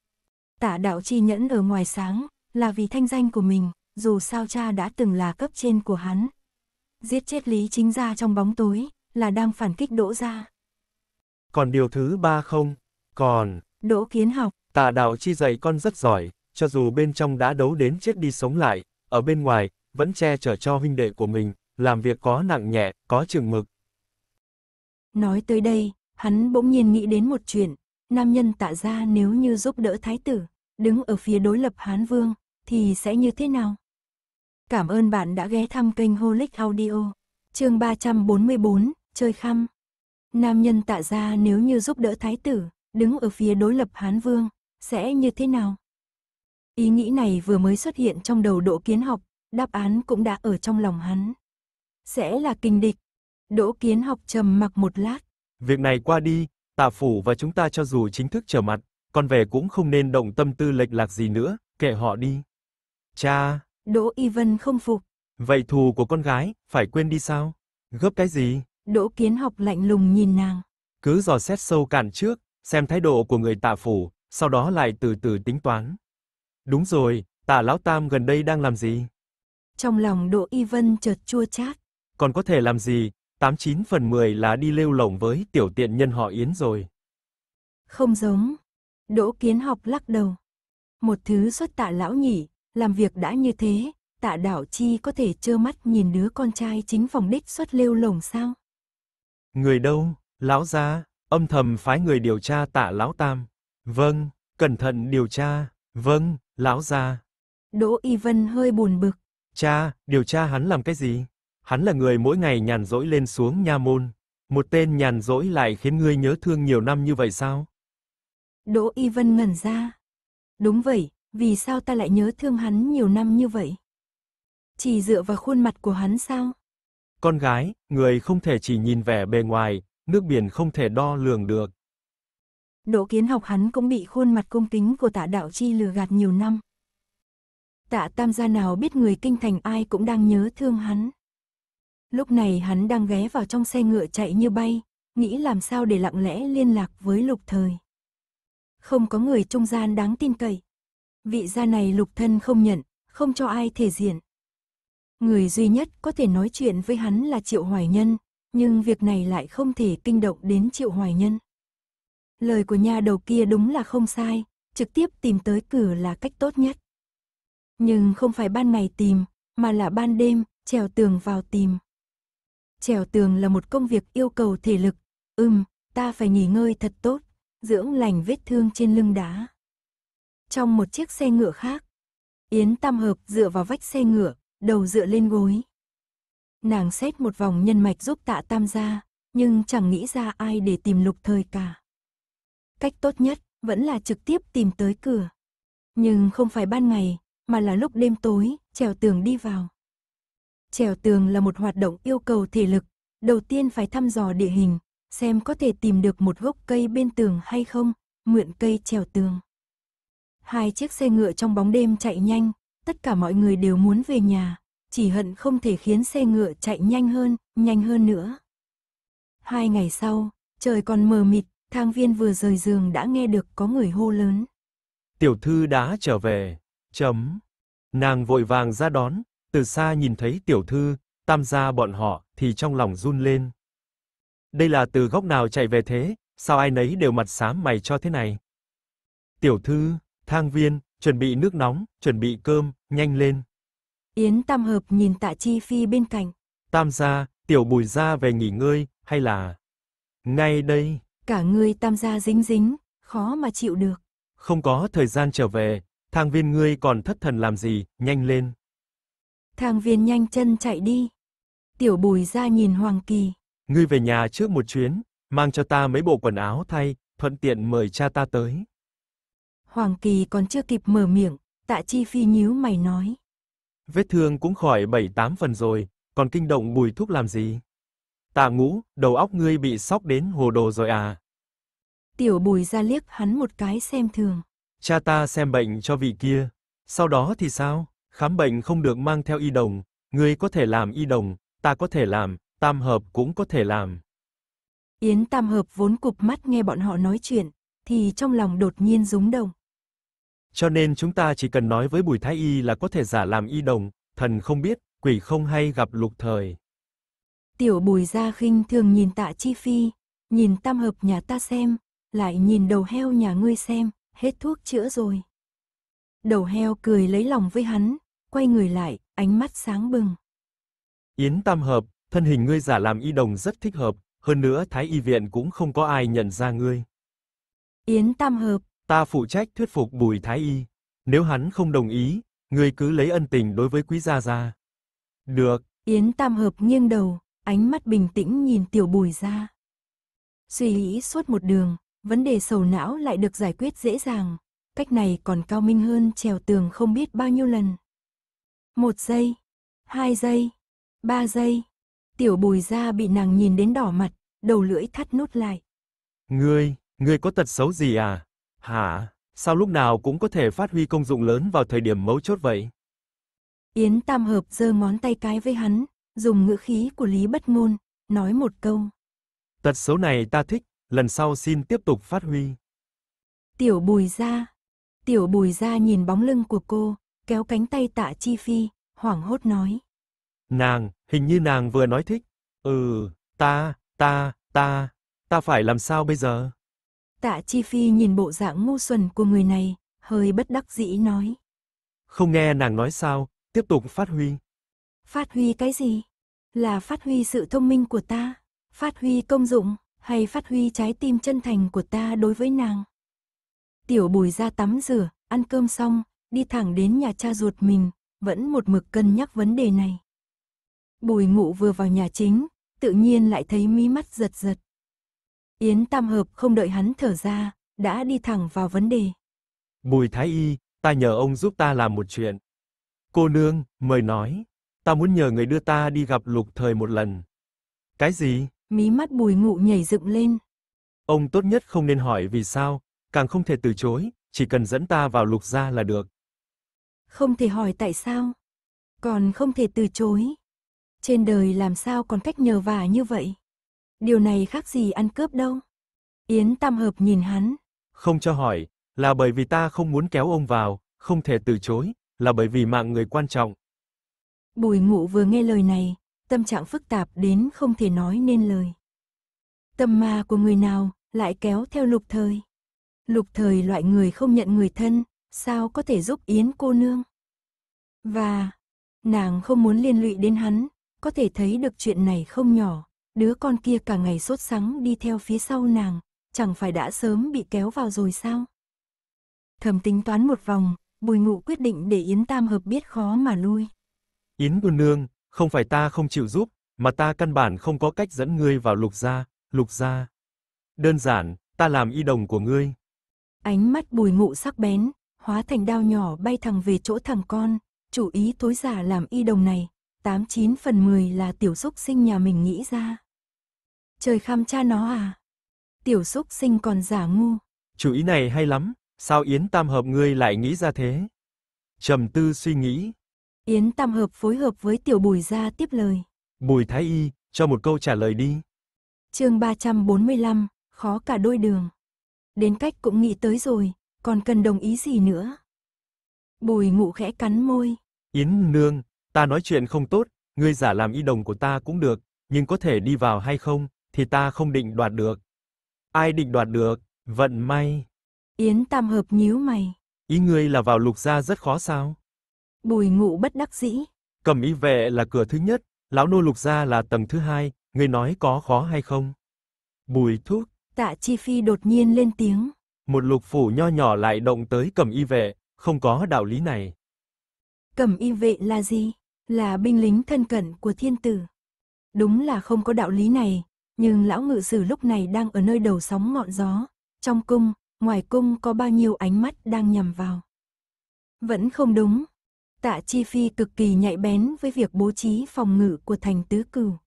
Tả đạo chi nhẫn ở ngoài sáng, là vì thanh danh của mình, dù sao cha đã từng là cấp trên của hắn. Giết chết Lý Chính Gia trong bóng tối, là đang phản kích Đỗ Gia. Còn điều thứ ba không? Còn... Đỗ Kiến Học. Tả đạo chi dạy con rất giỏi, cho dù bên trong đã đấu đến chết đi sống lại, ở bên ngoài, vẫn che chở cho huynh đệ của mình, làm việc có nặng nhẹ, có chừng mực. Nói tới đây, hắn bỗng nhiên nghĩ đến một chuyện, nam nhân tạ ra nếu như giúp đỡ thái tử, đứng ở phía đối lập Hán Vương, thì sẽ như thế nào? Cảm ơn bạn đã ghé thăm kênh Holic Audio, chương 344, chơi khăm. Nam nhân tạ ra nếu như giúp đỡ thái tử, đứng ở phía đối lập Hán Vương, sẽ như thế nào? Ý nghĩ này vừa mới xuất hiện trong đầu độ kiến học, đáp án cũng đã ở trong lòng hắn sẽ là kinh địch. Đỗ Kiến học trầm mặc một lát. Việc này qua đi, Tả phủ và chúng ta cho dù chính thức trở mặt, còn về cũng không nên động tâm tư lệch lạc gì nữa, kệ họ đi. Cha! Đỗ Y Vân không phục. Vậy thù của con gái, phải quên đi sao? Gấp cái gì? Đỗ Kiến học lạnh lùng nhìn nàng. Cứ dò xét sâu cạn trước, xem thái độ của người Tả phủ, sau đó lại từ từ tính toán. Đúng rồi, Tả lão tam gần đây đang làm gì? Trong lòng Đỗ Y Vân chợt chua chát còn có thể làm gì, 89 phần 10 là đi lêu lổng với tiểu tiện nhân họ Yến rồi. Không giống. Đỗ Kiến học lắc đầu. Một thứ xuất tạ lão nhỉ, làm việc đã như thế, tạ đảo chi có thể trơ mắt nhìn đứa con trai chính phòng đích xuất lêu lổng sao? Người đâu, lão gia, âm thầm phái người điều tra tạ lão tam. Vâng, cẩn thận điều tra, vâng, lão gia. Đỗ Y Vân hơi buồn bực. Cha, điều tra hắn làm cái gì? Hắn là người mỗi ngày nhàn rỗi lên xuống nha môn. Một tên nhàn rỗi lại khiến ngươi nhớ thương nhiều năm như vậy sao? Đỗ Y Vân ngẩn ra. Đúng vậy, vì sao ta lại nhớ thương hắn nhiều năm như vậy? Chỉ dựa vào khuôn mặt của hắn sao? Con gái, người không thể chỉ nhìn vẻ bề ngoài, nước biển không thể đo lường được. Đỗ kiến học hắn cũng bị khuôn mặt cung kính của tạ đạo chi lừa gạt nhiều năm. Tạ tam gia nào biết người kinh thành ai cũng đang nhớ thương hắn. Lúc này hắn đang ghé vào trong xe ngựa chạy như bay, nghĩ làm sao để lặng lẽ liên lạc với lục thời. Không có người trung gian đáng tin cậy. Vị gia này lục thân không nhận, không cho ai thể diện. Người duy nhất có thể nói chuyện với hắn là Triệu Hoài Nhân, nhưng việc này lại không thể kinh động đến Triệu Hoài Nhân. Lời của nhà đầu kia đúng là không sai, trực tiếp tìm tới cửa là cách tốt nhất. Nhưng không phải ban ngày tìm, mà là ban đêm, trèo tường vào tìm. Trèo tường là một công việc yêu cầu thể lực. Ừm, ta phải nghỉ ngơi thật tốt, dưỡng lành vết thương trên lưng đá. Trong một chiếc xe ngựa khác, Yến Tam Hợp dựa vào vách xe ngựa, đầu dựa lên gối. Nàng xét một vòng nhân mạch giúp tạ tam gia, nhưng chẳng nghĩ ra ai để tìm lục thời cả. Cách tốt nhất vẫn là trực tiếp tìm tới cửa. Nhưng không phải ban ngày, mà là lúc đêm tối, trèo tường đi vào. Trèo tường là một hoạt động yêu cầu thể lực, đầu tiên phải thăm dò địa hình, xem có thể tìm được một gốc cây bên tường hay không, mượn cây trèo tường. Hai chiếc xe ngựa trong bóng đêm chạy nhanh, tất cả mọi người đều muốn về nhà, chỉ hận không thể khiến xe ngựa chạy nhanh hơn, nhanh hơn nữa. Hai ngày sau, trời còn mờ mịt, thang viên vừa rời giường đã nghe được có người hô lớn. Tiểu thư đã trở về, chấm. Nàng vội vàng ra đón, từ xa nhìn thấy tiểu thư, tam gia bọn họ thì trong lòng run lên. Đây là từ góc nào chạy về thế, sao ai nấy đều mặt xám mày cho thế này? Tiểu thư, thang viên, chuẩn bị nước nóng, chuẩn bị cơm, nhanh lên. Yến Tam Hợp nhìn Tạ Chi Phi bên cạnh. Tam gia, tiểu Bùi gia về nghỉ ngơi, hay là ngay đây? Cả người Tam gia dính dính, khó mà chịu được. Không có thời gian trở về, thang viên ngươi còn thất thần làm gì, nhanh lên. Thang viên nhanh chân chạy đi. Tiểu bùi ra nhìn Hoàng Kỳ. Ngươi về nhà trước một chuyến, mang cho ta mấy bộ quần áo thay, thuận tiện mời cha ta tới. Hoàng Kỳ còn chưa kịp mở miệng, tạ chi phi nhíu mày nói. Vết thương cũng khỏi bảy tám phần rồi, còn kinh động bùi thuốc làm gì? Tạ ngũ, đầu óc ngươi bị sóc đến hồ đồ rồi à? Tiểu bùi ra liếc hắn một cái xem thường. Cha ta xem bệnh cho vị kia, sau đó thì sao? Khám bệnh không được mang theo y đồng, ngươi có thể làm y đồng, ta có thể làm, tam hợp cũng có thể làm. Yến tam hợp vốn cụp mắt nghe bọn họ nói chuyện, thì trong lòng đột nhiên rúng động. Cho nên chúng ta chỉ cần nói với Bùi Thái Y là có thể giả làm y đồng, thần không biết, quỷ không hay gặp lục thời. Tiểu Bùi Gia khinh thường nhìn Tạ Chi Phi, nhìn tam hợp nhà ta xem, lại nhìn đầu heo nhà ngươi xem, hết thuốc chữa rồi. Đầu heo cười lấy lòng với hắn, quay người lại, ánh mắt sáng bừng. Yến Tam Hợp, thân hình ngươi giả làm y đồng rất thích hợp, hơn nữa thái y viện cũng không có ai nhận ra ngươi. Yến Tam Hợp, ta phụ trách thuyết phục Bùi thái y, nếu hắn không đồng ý, ngươi cứ lấy ân tình đối với quý gia gia. Được. Yến Tam Hợp nghiêng đầu, ánh mắt bình tĩnh nhìn tiểu Bùi gia. Suy nghĩ suốt một đường, vấn đề sầu não lại được giải quyết dễ dàng, cách này còn cao minh hơn trèo tường không biết bao nhiêu lần. Một giây, hai giây, ba giây. Tiểu bùi ra bị nàng nhìn đến đỏ mặt, đầu lưỡi thắt nút lại. Ngươi, ngươi có tật xấu gì à? Hả? Sao lúc nào cũng có thể phát huy công dụng lớn vào thời điểm mấu chốt vậy? Yến Tam Hợp giơ ngón tay cái với hắn, dùng ngữ khí của Lý Bất Ngôn, nói một câu. Tật xấu này ta thích, lần sau xin tiếp tục phát huy. Tiểu Bùi ra. Tiểu Bùi ra nhìn bóng lưng của cô, kéo cánh tay tạ chi phi, hoảng hốt nói. Nàng, hình như nàng vừa nói thích. Ừ, ta, ta, ta, ta phải làm sao bây giờ? Tạ Chi Phi nhìn bộ dạng ngu xuẩn của người này, hơi bất đắc dĩ nói. Không nghe nàng nói sao, tiếp tục phát huy. Phát huy cái gì? Là phát huy sự thông minh của ta, phát huy công dụng, hay phát huy trái tim chân thành của ta đối với nàng? Tiểu bùi ra tắm rửa, ăn cơm xong, đi thẳng đến nhà cha ruột mình, vẫn một mực cân nhắc vấn đề này. Bùi ngụ vừa vào nhà chính, tự nhiên lại thấy mí mắt giật giật. Yến Tam Hợp không đợi hắn thở ra, đã đi thẳng vào vấn đề. Bùi Thái Y, ta nhờ ông giúp ta làm một chuyện. Cô nương, mời nói, ta muốn nhờ người đưa ta đi gặp lục thời một lần. Cái gì? Mí mắt bùi ngụ nhảy dựng lên. Ông tốt nhất không nên hỏi vì sao, càng không thể từ chối, chỉ cần dẫn ta vào lục gia là được. Không thể hỏi tại sao. Còn không thể từ chối. Trên đời làm sao còn cách nhờ vả như vậy. Điều này khác gì ăn cướp đâu. Yến Tam Hợp nhìn hắn. Không cho hỏi, là bởi vì ta không muốn kéo ông vào, không thể từ chối, là bởi vì mạng người quan trọng. Bùi ngụ vừa nghe lời này, tâm trạng phức tạp đến không thể nói nên lời. Tâm ma của người nào lại kéo theo lục thời. Lục thời loại người không nhận người thân, sao có thể giúp Yến cô nương. Và, nàng không muốn liên lụy đến hắn, có thể thấy được chuyện này không nhỏ, đứa con kia cả ngày sốt sắng đi theo phía sau nàng, chẳng phải đã sớm bị kéo vào rồi sao? Thầm tính toán một vòng, bùi ngụ quyết định để Yến Tam Hợp biết khó mà lui. Yến cô nương, không phải ta không chịu giúp, mà ta căn bản không có cách dẫn ngươi vào lục gia, lục gia. Đơn giản, ta làm y đồng của ngươi. Ánh mắt bùi ngụ sắc bén, hóa thành đao nhỏ bay thẳng về chỗ thằng con, chủ ý tối giả làm y đồng này, 89 phần 10 là tiểu xúc sinh nhà mình nghĩ ra. Trời khăm cha nó à? Tiểu xúc sinh còn giả ngu. Chủ ý này hay lắm, sao Yến Tam Hợp ngươi lại nghĩ ra thế? Trầm tư suy nghĩ. Yến Tam Hợp phối hợp với tiểu bùi ra tiếp lời. Bùi Thái Y, cho một câu trả lời đi. chương 345, khó cả đôi đường. Đến cách cũng nghĩ tới rồi, còn cần đồng ý gì nữa? Bùi ngụ khẽ cắn môi. Yến nương, ta nói chuyện không tốt, ngươi giả làm y đồng của ta cũng được, nhưng có thể đi vào hay không, thì ta không định đoạt được. Ai định đoạt được, vận may. Yến tam hợp nhíu mày. Ý ngươi là vào lục gia rất khó sao? Bùi ngụ bất đắc dĩ. Cầm y vệ là cửa thứ nhất, lão nô lục gia là tầng thứ hai, ngươi nói có khó hay không? Bùi thúc. Tạ Chi Phi đột nhiên lên tiếng một lục phủ nho nhỏ lại động tới cầm y vệ, không có đạo lý này. Cầm y vệ là gì? Là binh lính thân cận của thiên tử. Đúng là không có đạo lý này, nhưng lão ngự sử lúc này đang ở nơi đầu sóng ngọn gió, trong cung, ngoài cung có bao nhiêu ánh mắt đang nhằm vào. Vẫn không đúng. Tạ Chi Phi cực kỳ nhạy bén với việc bố trí phòng ngự của thành tứ cửu.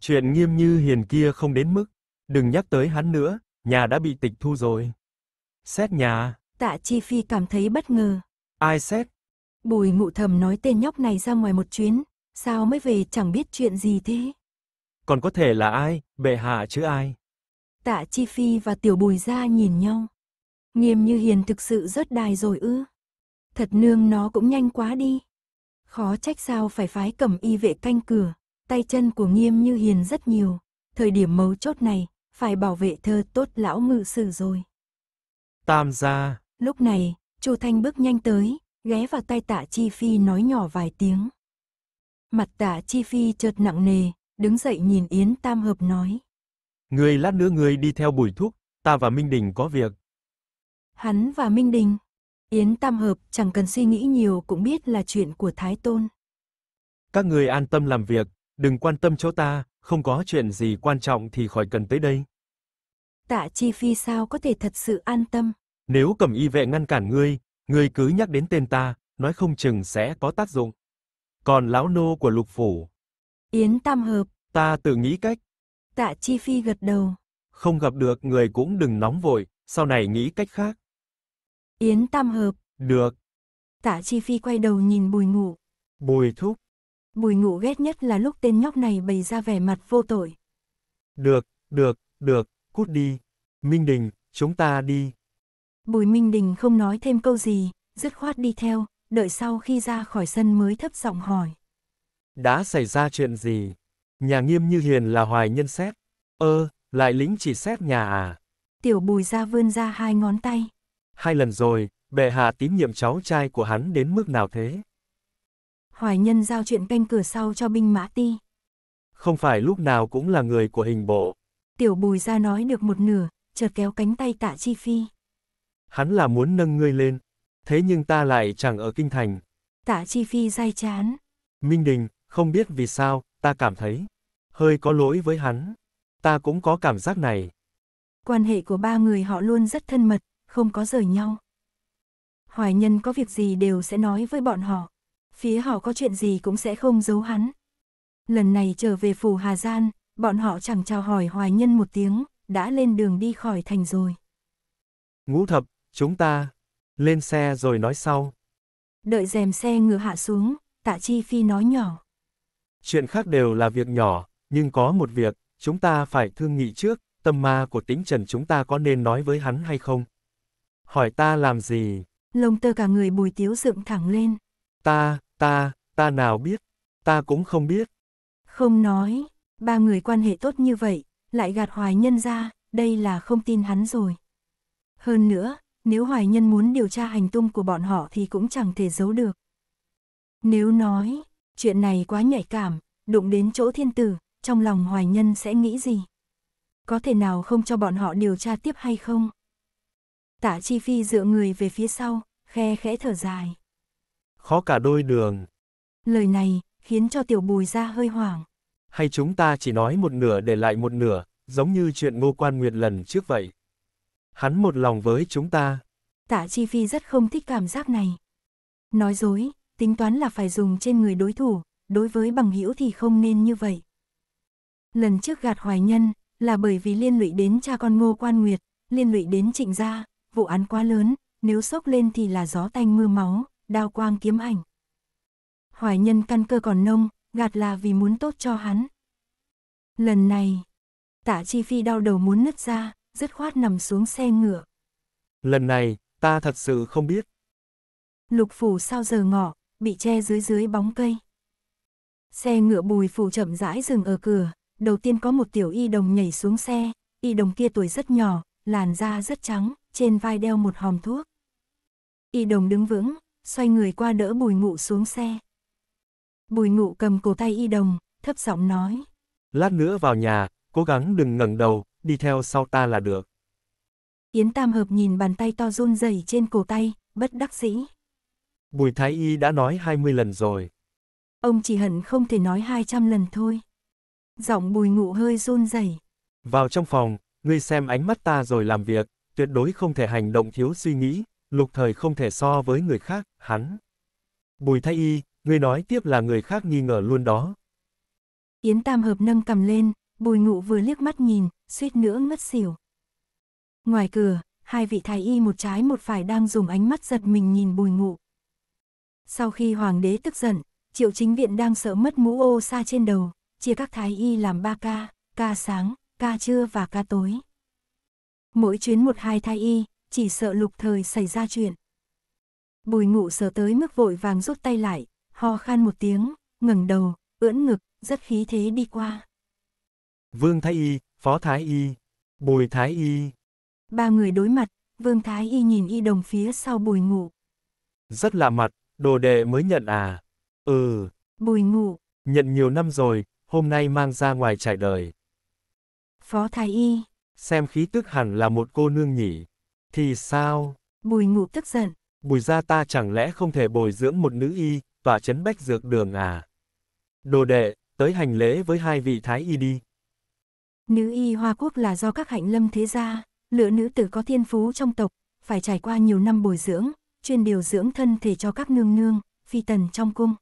Chuyện nghiêm như hiền kia không đến mức, đừng nhắc tới hắn nữa, nhà đã bị tịch thu rồi. Xét nhà. Tạ Chi Phi cảm thấy bất ngờ. Ai xét? Bùi ngụ thầm nói tên nhóc này ra ngoài một chuyến, sao mới về chẳng biết chuyện gì thế. Còn có thể là ai, bệ hạ chứ ai. Tạ Chi Phi và Tiểu Bùi ra nhìn nhau. Nghiêm như hiền thực sự rớt đài rồi ư. Thật nương nó cũng nhanh quá đi. Khó trách sao phải phái cầm y vệ canh cửa, tay chân của nghiêm như hiền rất nhiều. Thời điểm mấu chốt này, phải bảo vệ thơ tốt lão ngự sử rồi. Tam gia. Lúc này, Chu Thanh bước nhanh tới, ghé vào tay Tạ Chi Phi nói nhỏ vài tiếng. Mặt Tạ Chi Phi chợt nặng nề, đứng dậy nhìn Yến Tam Hợp nói. Người lát nữa người đi theo bùi thúc, ta và Minh Đình có việc. Hắn và Minh Đình. Yến Tam Hợp chẳng cần suy nghĩ nhiều cũng biết là chuyện của Thái Tôn. Các người an tâm làm việc, đừng quan tâm cho ta, không có chuyện gì quan trọng thì khỏi cần tới đây tạ chi phi sao có thể thật sự an tâm. Nếu cầm y vệ ngăn cản ngươi, ngươi cứ nhắc đến tên ta, nói không chừng sẽ có tác dụng. Còn lão nô của lục phủ. Yến tam hợp. Ta tự nghĩ cách. Tạ chi phi gật đầu. Không gặp được người cũng đừng nóng vội, sau này nghĩ cách khác. Yến tam hợp. Được. Tạ chi phi quay đầu nhìn bùi ngủ. Bùi thúc. Bùi ngủ ghét nhất là lúc tên nhóc này bày ra vẻ mặt vô tội. Được, được, được cút đi. Minh Đình, chúng ta đi. Bùi Minh Đình không nói thêm câu gì, dứt khoát đi theo, đợi sau khi ra khỏi sân mới thấp giọng hỏi. Đã xảy ra chuyện gì? Nhà nghiêm như hiền là hoài nhân xét. Ơ, lại lính chỉ xét nhà à? Tiểu bùi ra vươn ra hai ngón tay. Hai lần rồi, bệ hạ tín nhiệm cháu trai của hắn đến mức nào thế? Hoài nhân giao chuyện canh cửa sau cho binh mã ti. Không phải lúc nào cũng là người của hình bộ. Tiểu bùi ra nói được một nửa, chợt kéo cánh tay tạ chi phi. Hắn là muốn nâng ngươi lên, thế nhưng ta lại chẳng ở kinh thành. Tạ chi phi dai chán. Minh Đình, không biết vì sao, ta cảm thấy, hơi có lỗi với hắn. Ta cũng có cảm giác này. Quan hệ của ba người họ luôn rất thân mật, không có rời nhau. Hoài nhân có việc gì đều sẽ nói với bọn họ. Phía họ có chuyện gì cũng sẽ không giấu hắn. Lần này trở về phủ Hà Gian, bọn họ chẳng chào hỏi hoài nhân một tiếng, đã lên đường đi khỏi thành rồi. Ngũ thập, chúng ta, lên xe rồi nói sau. Đợi dèm xe ngựa hạ xuống, tạ chi phi nói nhỏ. Chuyện khác đều là việc nhỏ, nhưng có một việc, chúng ta phải thương nghị trước, tâm ma của tính trần chúng ta có nên nói với hắn hay không? Hỏi ta làm gì? Lông tơ cả người bùi tiếu dựng thẳng lên. Ta, ta, ta nào biết? Ta cũng không biết. Không nói, Ba người quan hệ tốt như vậy, lại gạt hoài nhân ra, đây là không tin hắn rồi. Hơn nữa, nếu hoài nhân muốn điều tra hành tung của bọn họ thì cũng chẳng thể giấu được. Nếu nói, chuyện này quá nhạy cảm, đụng đến chỗ thiên tử, trong lòng hoài nhân sẽ nghĩ gì? Có thể nào không cho bọn họ điều tra tiếp hay không? Tả Chi Phi dựa người về phía sau, khe khẽ thở dài. Khó cả đôi đường. Lời này, khiến cho tiểu bùi ra hơi hoảng hay chúng ta chỉ nói một nửa để lại một nửa, giống như chuyện ngô quan nguyệt lần trước vậy. Hắn một lòng với chúng ta. Tạ Chi Phi rất không thích cảm giác này. Nói dối, tính toán là phải dùng trên người đối thủ, đối với bằng hữu thì không nên như vậy. Lần trước gạt hoài nhân, là bởi vì liên lụy đến cha con ngô quan nguyệt, liên lụy đến trịnh gia, vụ án quá lớn, nếu sốc lên thì là gió tanh mưa máu, đao quang kiếm ảnh. Hoài nhân căn cơ còn nông, gạt là vì muốn tốt cho hắn. Lần này, Tả Chi Phi đau đầu muốn nứt ra, dứt khoát nằm xuống xe ngựa. Lần này, ta thật sự không biết. Lục phủ sao giờ ngọ, bị che dưới dưới bóng cây. Xe ngựa bùi phủ chậm rãi dừng ở cửa, đầu tiên có một tiểu y đồng nhảy xuống xe, y đồng kia tuổi rất nhỏ, làn da rất trắng, trên vai đeo một hòm thuốc. Y đồng đứng vững, xoay người qua đỡ bùi ngụ xuống xe. Bùi ngụ cầm cổ tay y đồng, thấp giọng nói. Lát nữa vào nhà, cố gắng đừng ngẩng đầu, đi theo sau ta là được. Yến Tam Hợp nhìn bàn tay to run rẩy trên cổ tay, bất đắc dĩ. Bùi Thái Y đã nói 20 lần rồi. Ông chỉ hận không thể nói 200 lần thôi. Giọng bùi ngụ hơi run rẩy. Vào trong phòng, ngươi xem ánh mắt ta rồi làm việc, tuyệt đối không thể hành động thiếu suy nghĩ, lục thời không thể so với người khác, hắn. Bùi Thái Y, ngươi nói tiếp là người khác nghi ngờ luôn đó. Yến Tam Hợp nâng cầm lên, bùi ngụ vừa liếc mắt nhìn, suýt nữa ngất xỉu. Ngoài cửa, hai vị thái y một trái một phải đang dùng ánh mắt giật mình nhìn bùi ngụ. Sau khi hoàng đế tức giận, triệu chính viện đang sợ mất mũ ô xa trên đầu, chia các thái y làm ba ca, ca sáng, ca trưa và ca tối. Mỗi chuyến một hai thái y, chỉ sợ lục thời xảy ra chuyện. Bùi ngụ sợ tới mức vội vàng rút tay lại, ho khan một tiếng, ngẩng đầu, ưỡn ngực, rất khí thế đi qua. Vương Thái Y, Phó Thái Y, Bùi Thái Y. Ba người đối mặt, Vương Thái Y nhìn y đồng phía sau bùi ngủ. Rất lạ mặt, đồ đệ mới nhận à. Ừ. Bùi ngủ. Nhận nhiều năm rồi, hôm nay mang ra ngoài trải đời. Phó Thái Y. Xem khí tức hẳn là một cô nương nhỉ. Thì sao? Bùi ngụ tức giận. Bùi gia ta chẳng lẽ không thể bồi dưỡng một nữ y, tỏa chấn bách dược đường à. Đồ đệ, tới hành lễ với hai vị thái y đi. Nữ y Hoa Quốc là do các hạnh lâm thế gia, lựa nữ tử có thiên phú trong tộc, phải trải qua nhiều năm bồi dưỡng, chuyên điều dưỡng thân thể cho các nương nương, phi tần trong cung.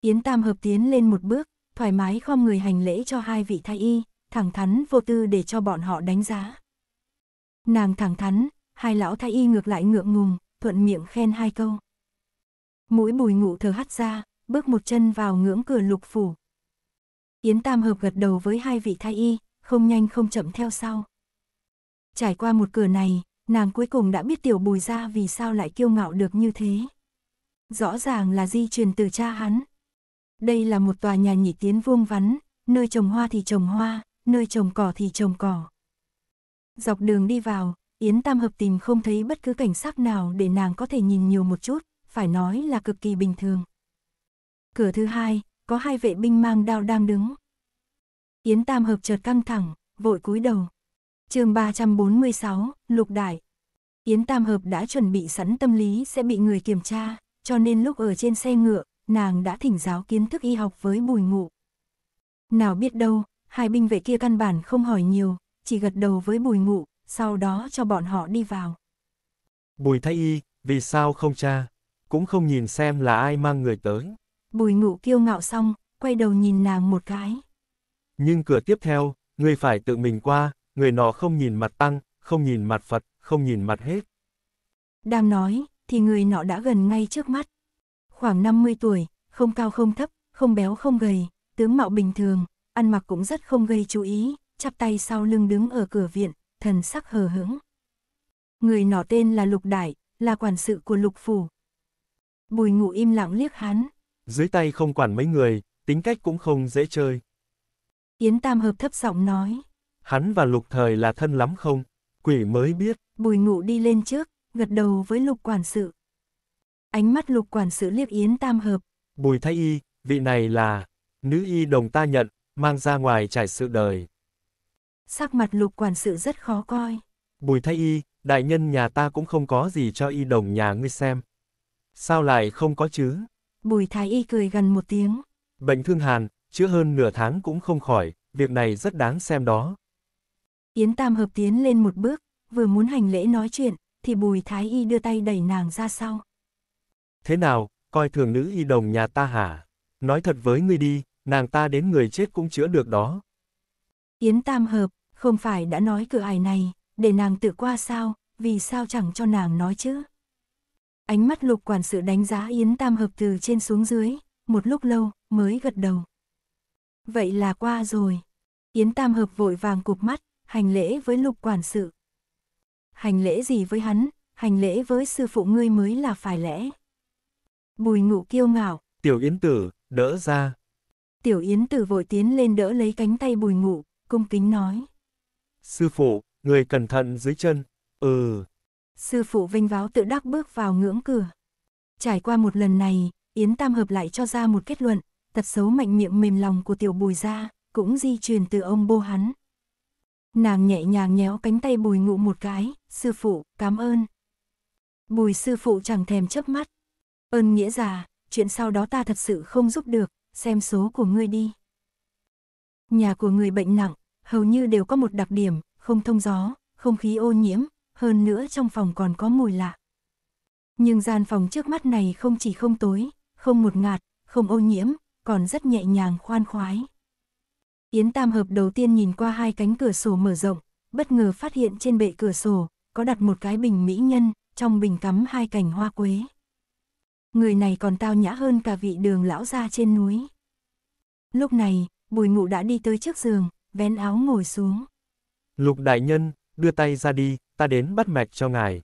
Yến Tam hợp tiến lên một bước, thoải mái khom người hành lễ cho hai vị thái y, thẳng thắn vô tư để cho bọn họ đánh giá. Nàng thẳng thắn, hai lão thái y ngược lại ngượng ngùng, thuận miệng khen hai câu. Mũi bùi ngụ thở hắt ra, bước một chân vào ngưỡng cửa lục phủ. Yến Tam Hợp gật đầu với hai vị thái y, không nhanh không chậm theo sau. Trải qua một cửa này, nàng cuối cùng đã biết tiểu bùi ra vì sao lại kiêu ngạo được như thế. Rõ ràng là di truyền từ cha hắn. Đây là một tòa nhà nhị tiến vuông vắn, nơi trồng hoa thì trồng hoa, nơi trồng cỏ thì trồng cỏ. Dọc đường đi vào, Yến Tam Hợp tìm không thấy bất cứ cảnh sắc nào để nàng có thể nhìn nhiều một chút, phải nói là cực kỳ bình thường. Cửa thứ hai, có hai vệ binh mang đao đang đứng. Yến Tam Hợp chợt căng thẳng, vội cúi đầu. chương 346, Lục Đại. Yến Tam Hợp đã chuẩn bị sẵn tâm lý sẽ bị người kiểm tra, cho nên lúc ở trên xe ngựa, nàng đã thỉnh giáo kiến thức y học với bùi ngụ. Nào biết đâu, hai binh vệ kia căn bản không hỏi nhiều, chỉ gật đầu với bùi ngụ, sau đó cho bọn họ đi vào. Bùi thái y, vì sao không cha? cũng không nhìn xem là ai mang người tới. Bùi ngụ kiêu ngạo xong, quay đầu nhìn nàng một cái. Nhưng cửa tiếp theo, người phải tự mình qua, người nọ không nhìn mặt tăng, không nhìn mặt Phật, không nhìn mặt hết. Đang nói, thì người nọ đã gần ngay trước mắt. Khoảng 50 tuổi, không cao không thấp, không béo không gầy, tướng mạo bình thường, ăn mặc cũng rất không gây chú ý, chắp tay sau lưng đứng ở cửa viện, thần sắc hờ hững. Người nọ tên là Lục Đại, là quản sự của Lục Phủ, Bùi ngụ im lặng liếc hắn. Dưới tay không quản mấy người, tính cách cũng không dễ chơi. Yến Tam Hợp thấp giọng nói. Hắn và lục thời là thân lắm không? Quỷ mới biết. Bùi ngụ đi lên trước, gật đầu với lục quản sự. Ánh mắt lục quản sự liếc Yến Tam Hợp. Bùi thay y, vị này là... Nữ y đồng ta nhận, mang ra ngoài trải sự đời. Sắc mặt lục quản sự rất khó coi. Bùi thay y, đại nhân nhà ta cũng không có gì cho y đồng nhà ngươi xem. Sao lại không có chứ? Bùi thái y cười gần một tiếng. Bệnh thương hàn, chữa hơn nửa tháng cũng không khỏi, việc này rất đáng xem đó. Yến Tam hợp tiến lên một bước, vừa muốn hành lễ nói chuyện, thì bùi thái y đưa tay đẩy nàng ra sau. Thế nào, coi thường nữ y đồng nhà ta hả? Nói thật với ngươi đi, nàng ta đến người chết cũng chữa được đó. Yến Tam Hợp, không phải đã nói cửa ải này, để nàng tự qua sao, vì sao chẳng cho nàng nói chứ? Ánh mắt lục quản sự đánh giá Yến Tam Hợp từ trên xuống dưới, một lúc lâu mới gật đầu. Vậy là qua rồi. Yến Tam Hợp vội vàng cụp mắt, hành lễ với lục quản sự. Hành lễ gì với hắn, hành lễ với sư phụ ngươi mới là phải lẽ. Bùi ngụ kiêu ngạo. Tiểu Yến Tử, đỡ ra. Tiểu Yến Tử vội tiến lên đỡ lấy cánh tay bùi ngụ, cung kính nói. Sư phụ, người cẩn thận dưới chân. Ừ. Sư phụ vinh váo tự đắc bước vào ngưỡng cửa. Trải qua một lần này, Yến Tam Hợp lại cho ra một kết luận, tật xấu mạnh miệng mềm lòng của tiểu bùi gia cũng di truyền từ ông bô hắn. Nàng nhẹ nhàng nhéo cánh tay bùi ngụ một cái, sư phụ, cảm ơn. Bùi sư phụ chẳng thèm chớp mắt. Ơn nghĩa già, chuyện sau đó ta thật sự không giúp được, xem số của ngươi đi. Nhà của người bệnh nặng, hầu như đều có một đặc điểm, không thông gió, không khí ô nhiễm, hơn nữa trong phòng còn có mùi lạ. Nhưng gian phòng trước mắt này không chỉ không tối, không một ngạt, không ô nhiễm, còn rất nhẹ nhàng khoan khoái. Yến Tam Hợp đầu tiên nhìn qua hai cánh cửa sổ mở rộng, bất ngờ phát hiện trên bệ cửa sổ có đặt một cái bình mỹ nhân, trong bình cắm hai cành hoa quế. Người này còn tao nhã hơn cả vị đường lão gia trên núi. Lúc này, Bùi Ngụ đã đi tới trước giường, vén áo ngồi xuống. Lục đại nhân, đưa tay ra đi, ta đến bắt mạch cho ngài.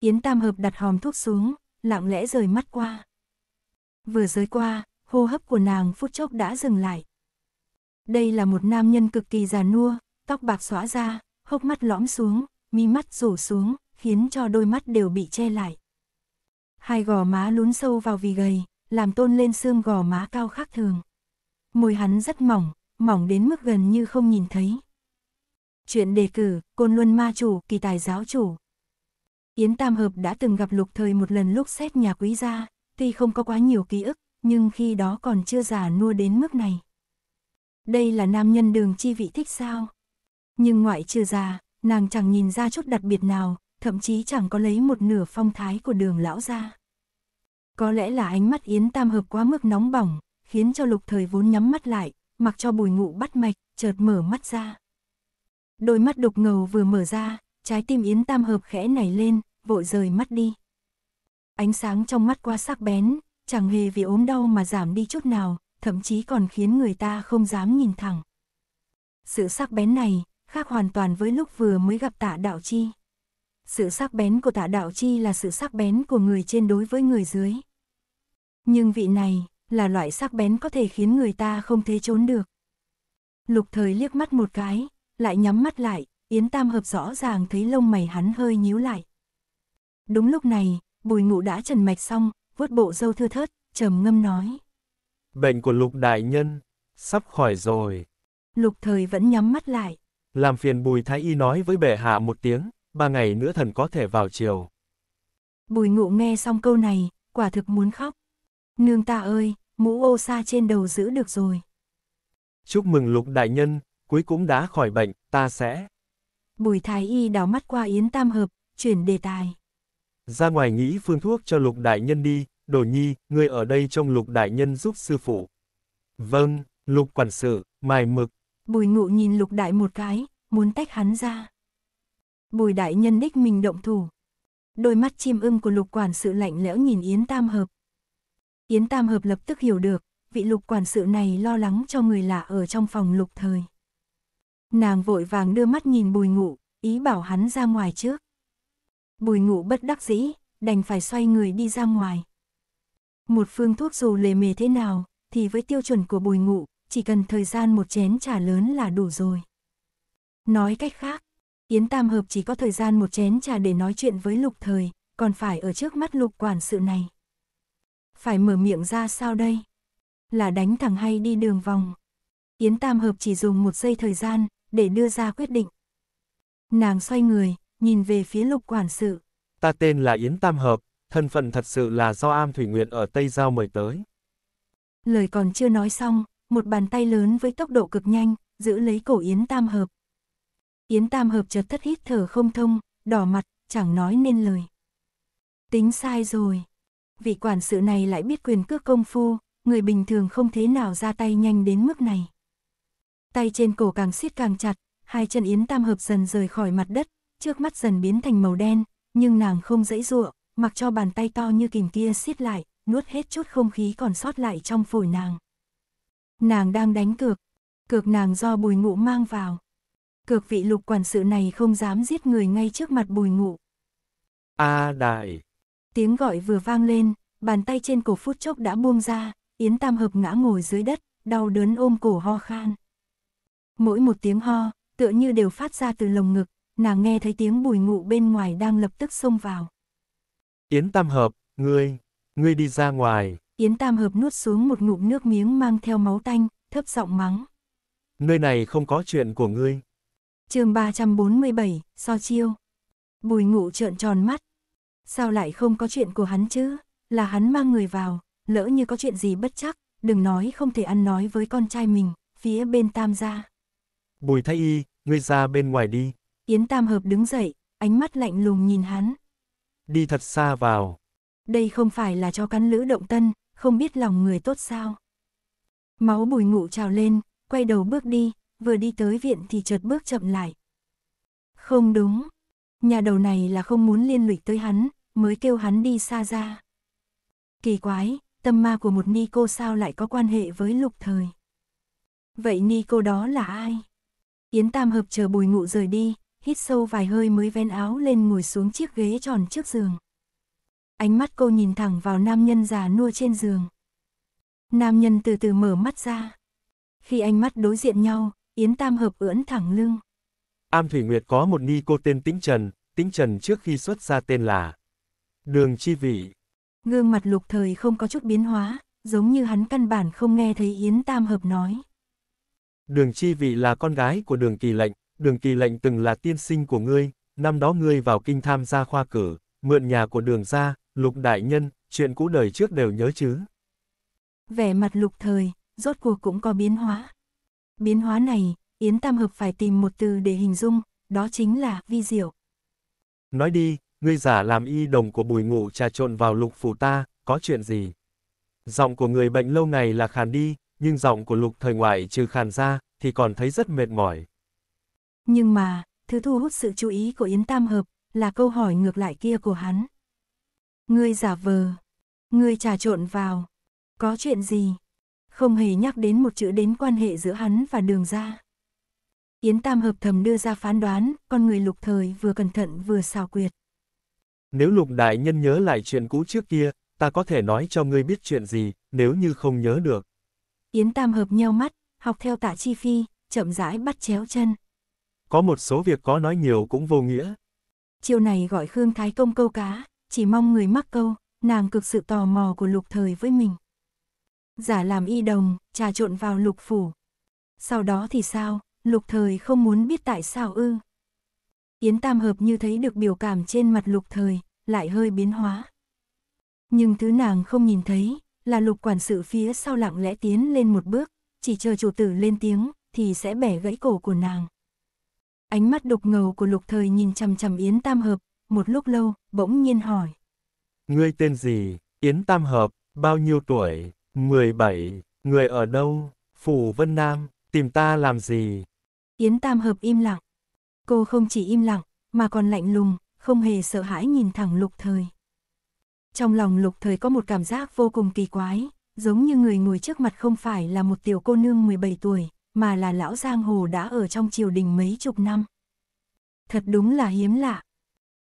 Yến Tam Hợp đặt hòm thuốc xuống, lặng lẽ rời mắt qua. Vừa rời qua, hô hấp của nàng phút chốc đã dừng lại. Đây là một nam nhân cực kỳ già nua, tóc bạc xóa ra, hốc mắt lõm xuống, mi mắt rủ xuống, khiến cho đôi mắt đều bị che lại. Hai gò má lún sâu vào vì gầy, làm tôn lên xương gò má cao khác thường. Môi hắn rất mỏng, mỏng đến mức gần như không nhìn thấy. Chuyện đề cử, Côn Luân Ma Chủ, Kỳ Tài Giáo Chủ. Yến Tam Hợp đã từng gặp Lục Thời một lần lúc xét nhà quý gia, tuy không có quá nhiều ký ức, nhưng khi đó còn chưa già nua đến mức này. Đây là nam nhân đường chi vị thích sao? Nhưng ngoại trừ già, nàng chẳng nhìn ra chút đặc biệt nào, thậm chí chẳng có lấy một nửa phong thái của đường lão gia Có lẽ là ánh mắt Yến Tam Hợp quá mức nóng bỏng, khiến cho lục thời vốn nhắm mắt lại, mặc cho bùi ngụ bắt mạch, chợt mở mắt ra. Đôi mắt đục ngầu vừa mở ra, trái tim Yến Tam Hợp khẽ nảy lên, vội rời mắt đi. Ánh sáng trong mắt quá sắc bén, chẳng hề vì ốm đau mà giảm đi chút nào, thậm chí còn khiến người ta không dám nhìn thẳng. Sự sắc bén này, khác hoàn toàn với lúc vừa mới gặp tạ đạo chi. Sự sắc bén của tạ đạo chi là sự sắc bén của người trên đối với người dưới. Nhưng vị này, là loại sắc bén có thể khiến người ta không thể trốn được. Lục thời liếc mắt một cái, lại nhắm mắt lại, Yến Tam Hợp rõ ràng thấy lông mày hắn hơi nhíu lại. Đúng lúc này, bùi ngụ đã trần mạch xong, vuốt bộ dâu thưa thớt, trầm ngâm nói. Bệnh của lục đại nhân, sắp khỏi rồi. Lục thời vẫn nhắm mắt lại. Làm phiền bùi thái y nói với bệ hạ một tiếng, ba ngày nữa thần có thể vào chiều. Bùi ngụ nghe xong câu này, quả thực muốn khóc. Nương ta ơi, mũ ô sa trên đầu giữ được rồi. Chúc mừng lục đại nhân, cuối cũng đã khỏi bệnh, ta sẽ... Bùi thái y đào mắt qua Yến Tam Hợp, chuyển đề tài. Ra ngoài nghĩ phương thuốc cho lục đại nhân đi, đồ nhi, ngươi ở đây trông lục đại nhân giúp sư phụ. Vâng, lục quản sự, mài mực. Bùi ngụ nhìn lục đại một cái, muốn tách hắn ra. Bùi đại nhân đích mình động thủ. Đôi mắt chim ưng của lục quản sự lạnh lẽo nhìn Yến Tam Hợp. Yến Tam Hợp lập tức hiểu được, vị lục quản sự này lo lắng cho người lạ ở trong phòng lục thời. Nàng vội vàng đưa mắt nhìn bùi ngụ, ý bảo hắn ra ngoài trước. Bùi ngụ bất đắc dĩ, đành phải xoay người đi ra ngoài. Một phương thuốc dù lề mề thế nào, thì với tiêu chuẩn của bùi ngụ, chỉ cần thời gian một chén trà lớn là đủ rồi. Nói cách khác, Yến Tam Hợp chỉ có thời gian một chén trà để nói chuyện với lục thời, còn phải ở trước mắt lục quản sự này. Phải mở miệng ra sao đây? Là đánh thẳng hay đi đường vòng? Yến Tam Hợp chỉ dùng một giây thời gian, để đưa ra quyết định. Nàng xoay người, nhìn về phía lục quản sự. Ta tên là Yến Tam Hợp, thân phận thật sự là do am thủy nguyện ở Tây Giao mời tới. Lời còn chưa nói xong, một bàn tay lớn với tốc độ cực nhanh, giữ lấy cổ Yến Tam Hợp. Yến Tam Hợp chợt thất hít thở không thông, đỏ mặt, chẳng nói nên lời. Tính sai rồi. Vị quản sự này lại biết quyền cước công phu, người bình thường không thế nào ra tay nhanh đến mức này tay trên cổ càng siết càng chặt, hai chân Yến Tam Hợp dần rời khỏi mặt đất, trước mắt dần biến thành màu đen, nhưng nàng không dãy dụa, mặc cho bàn tay to như kìm kia siết lại, nuốt hết chút không khí còn sót lại trong phổi nàng. Nàng đang đánh cược, cược nàng do bùi ngụ mang vào. Cược vị lục quản sự này không dám giết người ngay trước mặt bùi ngụ. A đại. Tiếng gọi vừa vang lên, bàn tay trên cổ phút chốc đã buông ra, Yến Tam Hợp ngã ngồi dưới đất, đau đớn ôm cổ ho khan. Mỗi một tiếng ho, tựa như đều phát ra từ lồng ngực, nàng nghe thấy tiếng bùi ngụ bên ngoài đang lập tức xông vào. Yến Tam Hợp, ngươi, ngươi đi ra ngoài. Yến Tam Hợp nuốt xuống một ngụm nước miếng mang theo máu tanh, thấp giọng mắng. Nơi này không có chuyện của ngươi. chương 347, so chiêu. Bùi ngụ trợn tròn mắt. Sao lại không có chuyện của hắn chứ? Là hắn mang người vào, lỡ như có chuyện gì bất chắc, đừng nói không thể ăn nói với con trai mình, phía bên tam gia. Bùi Thái Y, ngươi ra bên ngoài đi. Yến Tam Hợp đứng dậy, ánh mắt lạnh lùng nhìn hắn. Đi thật xa vào. Đây không phải là cho căn lữ động tân, không biết lòng người tốt sao. Máu bùi ngụ trào lên, quay đầu bước đi, vừa đi tới viện thì chợt bước chậm lại. Không đúng, nhà đầu này là không muốn liên lụy tới hắn, mới kêu hắn đi xa ra. Kỳ quái, tâm ma của một ni cô sao lại có quan hệ với lục thời. Vậy ni cô đó là ai? Yến Tam Hợp chờ bùi ngụ rời đi, hít sâu vài hơi mới vén áo lên ngồi xuống chiếc ghế tròn trước giường. Ánh mắt cô nhìn thẳng vào nam nhân già nua trên giường. Nam nhân từ từ mở mắt ra. Khi ánh mắt đối diện nhau, Yến Tam Hợp ưỡn thẳng lưng. Am Thủy Nguyệt có một ni cô tên Tĩnh Trần, Tĩnh Trần trước khi xuất ra tên là Đường Chi Vị. Gương mặt lục thời không có chút biến hóa, giống như hắn căn bản không nghe thấy Yến Tam Hợp nói. Đường Chi Vị là con gái của Đường Kỳ Lệnh, Đường Kỳ Lệnh từng là tiên sinh của ngươi, năm đó ngươi vào kinh tham gia khoa cử, mượn nhà của Đường gia, Lục đại nhân, chuyện cũ đời trước đều nhớ chứ? Vẻ mặt Lục Thời, rốt cuộc cũng có biến hóa. Biến hóa này, Yến Tam Hợp phải tìm một từ để hình dung, đó chính là vi diệu. Nói đi, ngươi giả làm y đồng của bùi ngụ trà trộn vào lục phủ ta, có chuyện gì? Giọng của người bệnh lâu ngày là khàn đi, nhưng giọng của lục thời ngoại trừ khàn ra, thì còn thấy rất mệt mỏi. Nhưng mà, thứ thu hút sự chú ý của Yến Tam Hợp, là câu hỏi ngược lại kia của hắn. Ngươi giả vờ, ngươi trà trộn vào, có chuyện gì? Không hề nhắc đến một chữ đến quan hệ giữa hắn và đường ra. Yến Tam Hợp thầm đưa ra phán đoán, con người lục thời vừa cẩn thận vừa xào quyệt. Nếu lục đại nhân nhớ lại chuyện cũ trước kia, ta có thể nói cho ngươi biết chuyện gì, nếu như không nhớ được. Yến Tam Hợp nheo mắt, học theo tạ chi phi, chậm rãi bắt chéo chân. Có một số việc có nói nhiều cũng vô nghĩa. Chiều này gọi Khương Thái Công câu cá, chỉ mong người mắc câu, nàng cực sự tò mò của lục thời với mình. Giả làm y đồng, trà trộn vào lục phủ. Sau đó thì sao, lục thời không muốn biết tại sao ư. Yến Tam Hợp như thấy được biểu cảm trên mặt lục thời, lại hơi biến hóa. Nhưng thứ nàng không nhìn thấy, là lục quản sự phía sau lặng lẽ tiến lên một bước, chỉ chờ chủ tử lên tiếng, thì sẽ bẻ gãy cổ của nàng. Ánh mắt đục ngầu của lục thời nhìn chằm chằm Yến Tam Hợp, một lúc lâu, bỗng nhiên hỏi. Ngươi tên gì? Yến Tam Hợp, bao nhiêu tuổi? 17, người ở đâu? Phủ Vân Nam, tìm ta làm gì? Yến Tam Hợp im lặng. Cô không chỉ im lặng, mà còn lạnh lùng, không hề sợ hãi nhìn thẳng lục thời. Trong lòng lục thời có một cảm giác vô cùng kỳ quái, giống như người ngồi trước mặt không phải là một tiểu cô nương 17 tuổi, mà là lão giang hồ đã ở trong triều đình mấy chục năm. Thật đúng là hiếm lạ.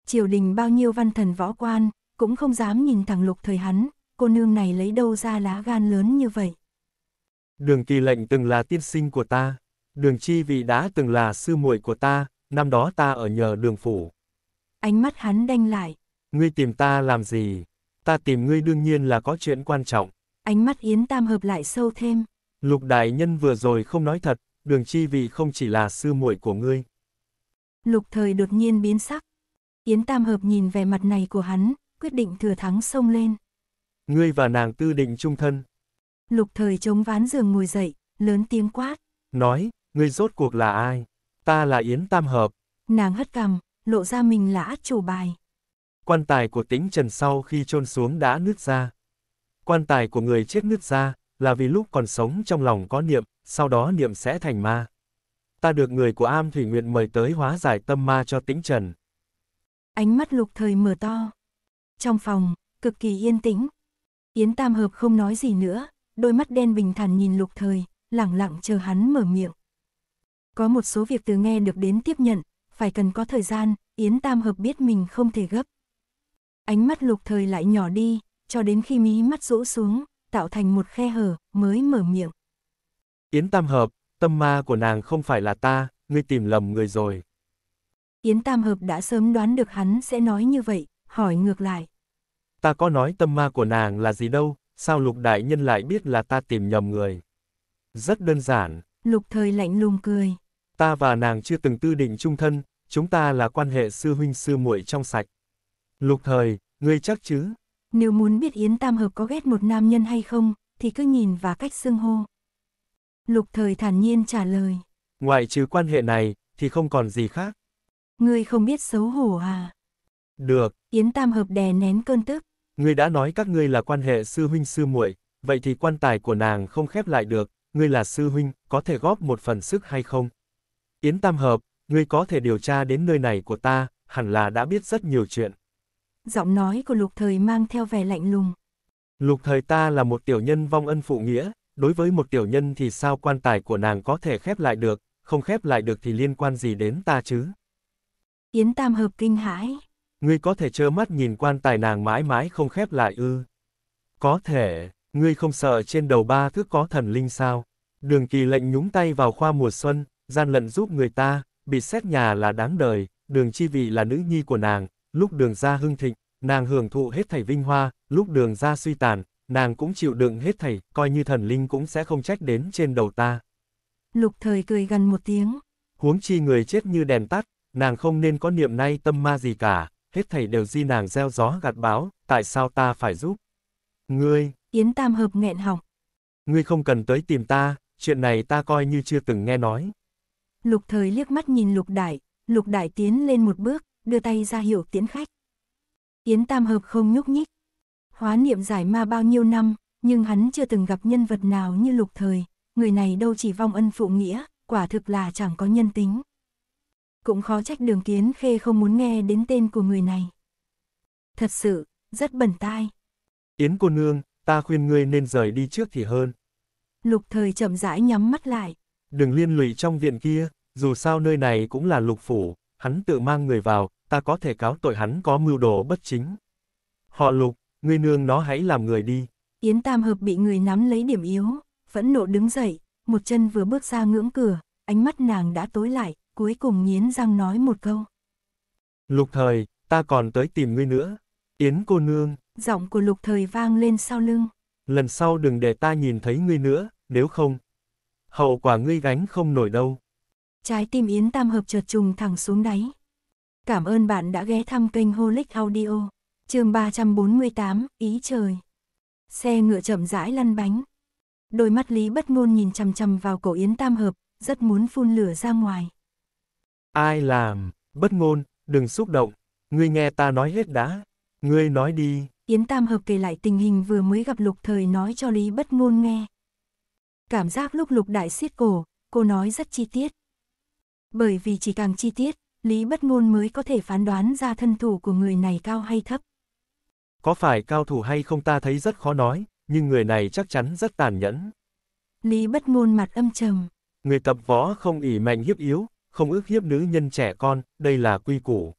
Triều đình bao nhiêu văn thần võ quan, cũng không dám nhìn thẳng lục thời hắn, cô nương này lấy đâu ra lá gan lớn như vậy. Đường kỳ lệnh từng là tiên sinh của ta, đường chi vị đã từng là sư muội của ta, năm đó ta ở nhờ đường phủ. Ánh mắt hắn đanh lại. Ngươi tìm ta làm gì? ta tìm ngươi đương nhiên là có chuyện quan trọng. Ánh mắt Yến Tam hợp lại sâu thêm. Lục đại nhân vừa rồi không nói thật, đường chi vị không chỉ là sư muội của ngươi. Lục thời đột nhiên biến sắc. Yến Tam hợp nhìn vẻ mặt này của hắn, quyết định thừa thắng sông lên. Ngươi và nàng tư định chung thân. Lục thời chống ván giường ngồi dậy, lớn tiếng quát. Nói, ngươi rốt cuộc là ai? Ta là Yến Tam Hợp. Nàng hất cằm, lộ ra mình là át chủ bài. Quan tài của tĩnh trần sau khi chôn xuống đã nứt ra. Quan tài của người chết nứt ra, là vì lúc còn sống trong lòng có niệm, sau đó niệm sẽ thành ma. Ta được người của am thủy nguyện mời tới hóa giải tâm ma cho tĩnh trần. Ánh mắt lục thời mở to. Trong phòng, cực kỳ yên tĩnh. Yến Tam Hợp không nói gì nữa, đôi mắt đen bình thản nhìn lục thời, lặng lặng chờ hắn mở miệng. Có một số việc từ nghe được đến tiếp nhận, phải cần có thời gian, Yến Tam Hợp biết mình không thể gấp ánh mắt lục thời lại nhỏ đi, cho đến khi mí mắt rũ xuống, tạo thành một khe hở, mới mở miệng. Yến Tam Hợp, tâm ma của nàng không phải là ta, ngươi tìm lầm người rồi. Yến Tam Hợp đã sớm đoán được hắn sẽ nói như vậy, hỏi ngược lại. Ta có nói tâm ma của nàng là gì đâu, sao lục đại nhân lại biết là ta tìm nhầm người? Rất đơn giản. Lục thời lạnh lùng cười. Ta và nàng chưa từng tư định chung thân, chúng ta là quan hệ sư huynh sư muội trong sạch. Lục thời, ngươi chắc chứ? Nếu muốn biết Yến Tam Hợp có ghét một nam nhân hay không, thì cứ nhìn và cách xưng hô. Lục thời thản nhiên trả lời. Ngoại trừ quan hệ này, thì không còn gì khác. Ngươi không biết xấu hổ à? Được. Yến Tam Hợp đè nén cơn tức. Ngươi đã nói các ngươi là quan hệ sư huynh sư muội, vậy thì quan tài của nàng không khép lại được, ngươi là sư huynh, có thể góp một phần sức hay không? Yến Tam Hợp, ngươi có thể điều tra đến nơi này của ta, hẳn là đã biết rất nhiều chuyện giọng nói của lục thời mang theo vẻ lạnh lùng. Lục thời ta là một tiểu nhân vong ân phụ nghĩa, đối với một tiểu nhân thì sao quan tài của nàng có thể khép lại được, không khép lại được thì liên quan gì đến ta chứ? Yến Tam Hợp kinh hãi. Ngươi có thể trơ mắt nhìn quan tài nàng mãi mãi không khép lại ư. Có thể, ngươi không sợ trên đầu ba thước có thần linh sao? Đường kỳ lệnh nhúng tay vào khoa mùa xuân, gian lận giúp người ta, bị xét nhà là đáng đời, đường chi vị là nữ nhi của nàng, lúc đường ra hưng thịnh, nàng hưởng thụ hết thảy vinh hoa, lúc đường ra suy tàn, nàng cũng chịu đựng hết thảy, coi như thần linh cũng sẽ không trách đến trên đầu ta. Lục thời cười gần một tiếng. Huống chi người chết như đèn tắt, nàng không nên có niệm nay tâm ma gì cả, hết thảy đều di nàng gieo gió gặt báo, tại sao ta phải giúp? Ngươi! Yến Tam Hợp nghẹn họng. Ngươi không cần tới tìm ta, chuyện này ta coi như chưa từng nghe nói. Lục thời liếc mắt nhìn lục đại, lục đại tiến lên một bước, đưa tay ra hiểu tiến khách. Yến Tam Hợp không nhúc nhích. Hóa niệm giải ma bao nhiêu năm, nhưng hắn chưa từng gặp nhân vật nào như lục thời, người này đâu chỉ vong ân phụ nghĩa, quả thực là chẳng có nhân tính. Cũng khó trách đường kiến khê không muốn nghe đến tên của người này. Thật sự, rất bẩn tai. Yến cô nương, ta khuyên ngươi nên rời đi trước thì hơn. Lục thời chậm rãi nhắm mắt lại. Đừng liên lụy trong viện kia, dù sao nơi này cũng là lục phủ, hắn tự mang người vào, ta có thể cáo tội hắn có mưu đồ bất chính. Họ lục, ngươi nương nó hãy làm người đi. Yến Tam Hợp bị người nắm lấy điểm yếu, phẫn nộ đứng dậy, một chân vừa bước ra ngưỡng cửa, ánh mắt nàng đã tối lại, cuối cùng nghiến răng nói một câu. Lục thời, ta còn tới tìm ngươi nữa. Yến cô nương. Giọng của lục thời vang lên sau lưng. Lần sau đừng để ta nhìn thấy ngươi nữa, nếu không. Hậu quả ngươi gánh không nổi đâu. Trái tim Yến Tam Hợp chợt trùng thẳng xuống đáy, Cảm ơn bạn đã ghé thăm kênh Holic Audio. chương 348, Ý Trời. Xe ngựa chậm rãi lăn bánh. Đôi mắt Lý bất ngôn nhìn chằm chằm vào cổ Yến Tam Hợp, rất muốn phun lửa ra ngoài. Ai làm, bất ngôn, đừng xúc động, ngươi nghe ta nói hết đã, ngươi nói đi. Yến Tam Hợp kể lại tình hình vừa mới gặp lục thời nói cho Lý bất ngôn nghe. Cảm giác lúc lục đại siết cổ, cô nói rất chi tiết. Bởi vì chỉ càng chi tiết, Lý Bất Ngôn mới có thể phán đoán ra thân thủ của người này cao hay thấp. Có phải cao thủ hay không ta thấy rất khó nói, nhưng người này chắc chắn rất tàn nhẫn. Lý Bất Ngôn mặt âm trầm. Người tập võ không ỉ mạnh hiếp yếu, không ước hiếp nữ nhân trẻ con, đây là quy củ.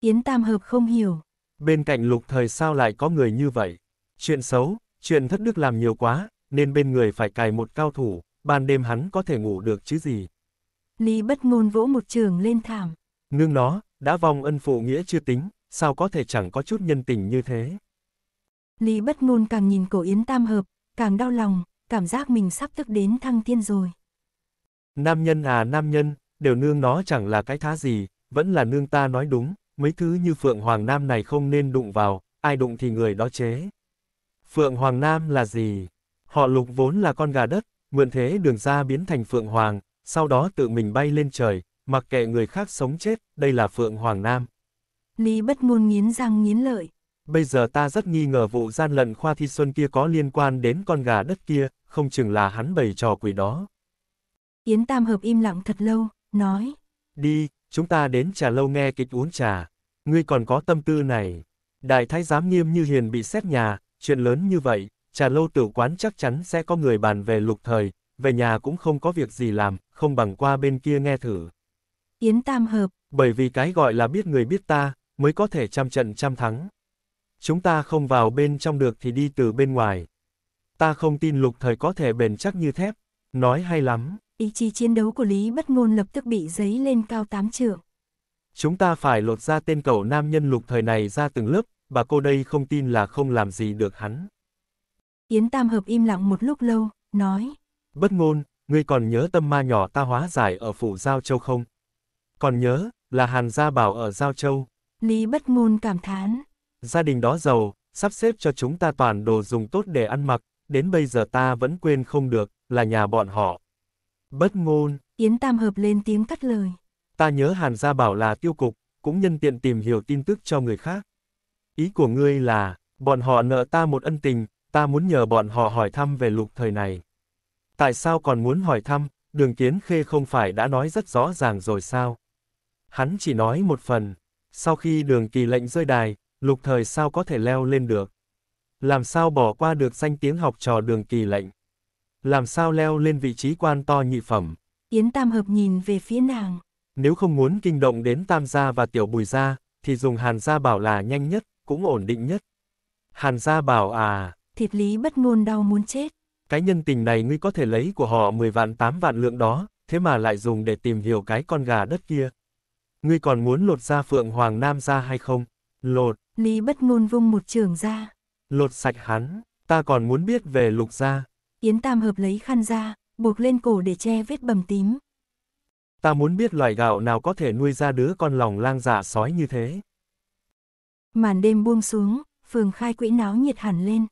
Yến Tam Hợp không hiểu. Bên cạnh lục thời sao lại có người như vậy? Chuyện xấu, chuyện thất đức làm nhiều quá, nên bên người phải cài một cao thủ, ban đêm hắn có thể ngủ được chứ gì. Lý bất ngôn vỗ một trường lên thảm. Nương nó, đã vong ân phụ nghĩa chưa tính, sao có thể chẳng có chút nhân tình như thế. Lý bất ngôn càng nhìn cổ Yến Tam Hợp, càng đau lòng, cảm giác mình sắp tức đến thăng thiên rồi. Nam nhân à nam nhân, đều nương nó chẳng là cái thá gì, vẫn là nương ta nói đúng, mấy thứ như Phượng Hoàng Nam này không nên đụng vào, ai đụng thì người đó chế. Phượng Hoàng Nam là gì? Họ lục vốn là con gà đất, mượn thế đường ra biến thành Phượng Hoàng, sau đó tự mình bay lên trời, mặc kệ người khác sống chết, đây là Phượng Hoàng Nam. Lý bất muôn nghiến răng nghiến lợi. Bây giờ ta rất nghi ngờ vụ gian lận khoa thi xuân kia có liên quan đến con gà đất kia, không chừng là hắn bày trò quỷ đó. Yến Tam Hợp im lặng thật lâu, nói. Đi, chúng ta đến trà lâu nghe kịch uống trà. Ngươi còn có tâm tư này. Đại thái giám nghiêm như hiền bị xét nhà, chuyện lớn như vậy, trà lâu tử quán chắc chắn sẽ có người bàn về lục thời, về nhà cũng không có việc gì làm, không bằng qua bên kia nghe thử. Yến Tam Hợp. Bởi vì cái gọi là biết người biết ta, mới có thể trăm trận trăm thắng. Chúng ta không vào bên trong được thì đi từ bên ngoài. Ta không tin lục thời có thể bền chắc như thép, nói hay lắm. Ý chí chiến đấu của Lý Bất Ngôn lập tức bị giấy lên cao tám trượng. Chúng ta phải lột ra tên cậu nam nhân lục thời này ra từng lớp, bà cô đây không tin là không làm gì được hắn. Yến Tam Hợp im lặng một lúc lâu, nói. Bất ngôn, ngươi còn nhớ tâm ma nhỏ ta hóa giải ở phủ Giao Châu không? Còn nhớ, là Hàn Gia Bảo ở Giao Châu. Lý bất ngôn cảm thán. Gia đình đó giàu, sắp xếp cho chúng ta toàn đồ dùng tốt để ăn mặc, đến bây giờ ta vẫn quên không được, là nhà bọn họ. Bất ngôn. Yến Tam Hợp lên tiếng cắt lời. Ta nhớ Hàn Gia Bảo là tiêu cục, cũng nhân tiện tìm hiểu tin tức cho người khác. Ý của ngươi là, bọn họ nợ ta một ân tình, ta muốn nhờ bọn họ hỏi thăm về lục thời này. Tại sao còn muốn hỏi thăm, đường kiến khê không phải đã nói rất rõ ràng rồi sao? Hắn chỉ nói một phần, sau khi đường kỳ lệnh rơi đài, lục thời sao có thể leo lên được? Làm sao bỏ qua được danh tiếng học trò đường kỳ lệnh? Làm sao leo lên vị trí quan to nhị phẩm? Yến Tam Hợp nhìn về phía nàng. Nếu không muốn kinh động đến Tam Gia và Tiểu Bùi Gia, thì dùng Hàn Gia Bảo là nhanh nhất, cũng ổn định nhất. Hàn Gia Bảo à... Thiệt lý bất ngôn đau muốn chết cái nhân tình này ngươi có thể lấy của họ 10 vạn 8 vạn lượng đó, thế mà lại dùng để tìm hiểu cái con gà đất kia. Ngươi còn muốn lột ra Phượng Hoàng Nam ra hay không? Lột. Lý bất ngôn vung một trường ra. Lột sạch hắn, ta còn muốn biết về lục gia. Yến Tam hợp lấy khăn ra, buộc lên cổ để che vết bầm tím. Ta muốn biết loài gạo nào có thể nuôi ra đứa con lòng lang giả dạ sói như thế. Màn đêm buông xuống, phường khai quỹ náo nhiệt hẳn lên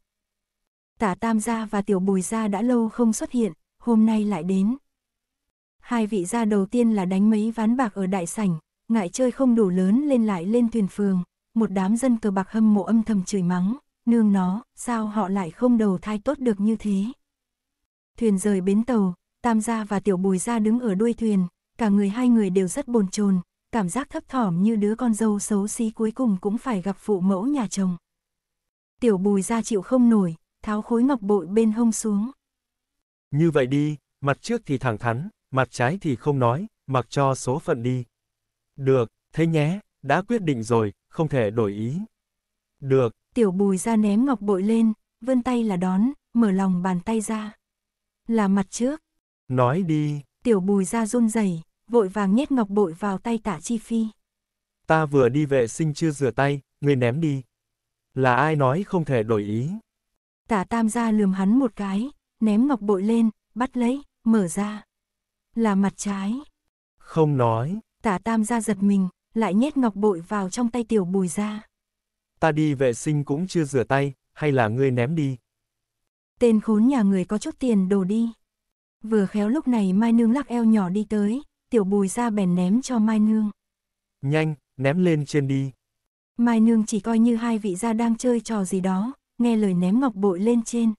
tả tam gia và tiểu bùi gia đã lâu không xuất hiện, hôm nay lại đến. Hai vị gia đầu tiên là đánh mấy ván bạc ở đại sảnh, ngại chơi không đủ lớn lên lại lên thuyền phường, một đám dân cờ bạc hâm mộ âm thầm chửi mắng, nương nó, sao họ lại không đầu thai tốt được như thế. Thuyền rời bến tàu, tam gia và tiểu bùi gia đứng ở đuôi thuyền, cả người hai người đều rất bồn chồn, cảm giác thấp thỏm như đứa con dâu xấu xí cuối cùng cũng phải gặp phụ mẫu nhà chồng. Tiểu bùi gia chịu không nổi, tháo khối ngọc bội bên hông xuống. Như vậy đi, mặt trước thì thẳng thắn, mặt trái thì không nói, mặc cho số phận đi. Được, thế nhé, đã quyết định rồi, không thể đổi ý. Được. Tiểu bùi ra ném ngọc bội lên, vươn tay là đón, mở lòng bàn tay ra. Là mặt trước. Nói đi. Tiểu bùi ra run rẩy, vội vàng nhét ngọc bội vào tay tạ chi phi. Ta vừa đi vệ sinh chưa rửa tay, người ném đi. Là ai nói không thể đổi ý? Tả tam gia lườm hắn một cái, ném ngọc bội lên, bắt lấy, mở ra. Là mặt trái. Không nói. Tả tam gia giật mình, lại nhét ngọc bội vào trong tay tiểu bùi ra. Ta đi vệ sinh cũng chưa rửa tay, hay là ngươi ném đi. Tên khốn nhà người có chút tiền đồ đi. Vừa khéo lúc này Mai Nương lắc eo nhỏ đi tới, tiểu bùi ra bèn ném cho Mai Nương. Nhanh, ném lên trên đi. Mai Nương chỉ coi như hai vị gia đang chơi trò gì đó, nghe lời ném ngọc bội lên trên.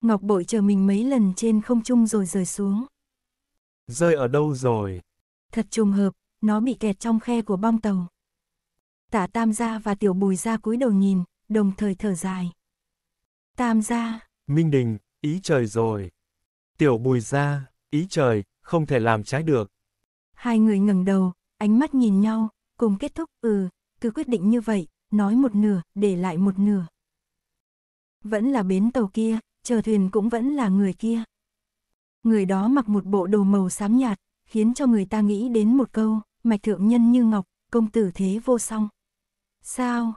Ngọc bội chờ mình mấy lần trên không trung rồi rời xuống. Rơi ở đâu rồi? Thật trùng hợp, nó bị kẹt trong khe của bong tàu. Tả Tam gia và Tiểu Bùi gia cúi đầu nhìn, đồng thời thở dài. Tam gia. Minh Đình, ý trời rồi. Tiểu Bùi gia, ý trời, không thể làm trái được. Hai người ngẩng đầu, ánh mắt nhìn nhau, cùng kết thúc, ừ, cứ quyết định như vậy, nói một nửa, để lại một nửa vẫn là bến tàu kia, chờ thuyền cũng vẫn là người kia. Người đó mặc một bộ đồ màu xám nhạt, khiến cho người ta nghĩ đến một câu, mạch thượng nhân như ngọc, công tử thế vô song. Sao?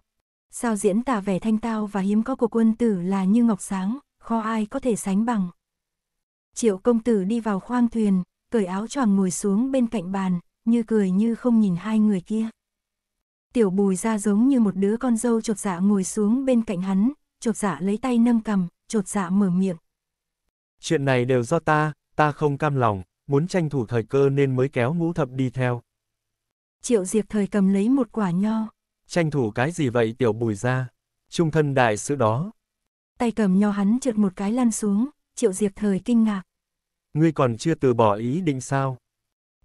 Sao diễn tả vẻ thanh tao và hiếm có của quân tử là như ngọc sáng, khó ai có thể sánh bằng. Triệu công tử đi vào khoang thuyền, cởi áo choàng ngồi xuống bên cạnh bàn, như cười như không nhìn hai người kia. Tiểu bùi ra giống như một đứa con dâu chột dạ ngồi xuống bên cạnh hắn, chột dạ lấy tay nâng cầm, chột dạ mở miệng. Chuyện này đều do ta, ta không cam lòng, muốn tranh thủ thời cơ nên mới kéo ngũ thập đi theo. Triệu diệp thời cầm lấy một quả nho. Tranh thủ cái gì vậy tiểu bùi ra, trung thân đại sự đó. Tay cầm nho hắn trượt một cái lăn xuống, triệu diệp thời kinh ngạc. Ngươi còn chưa từ bỏ ý định sao?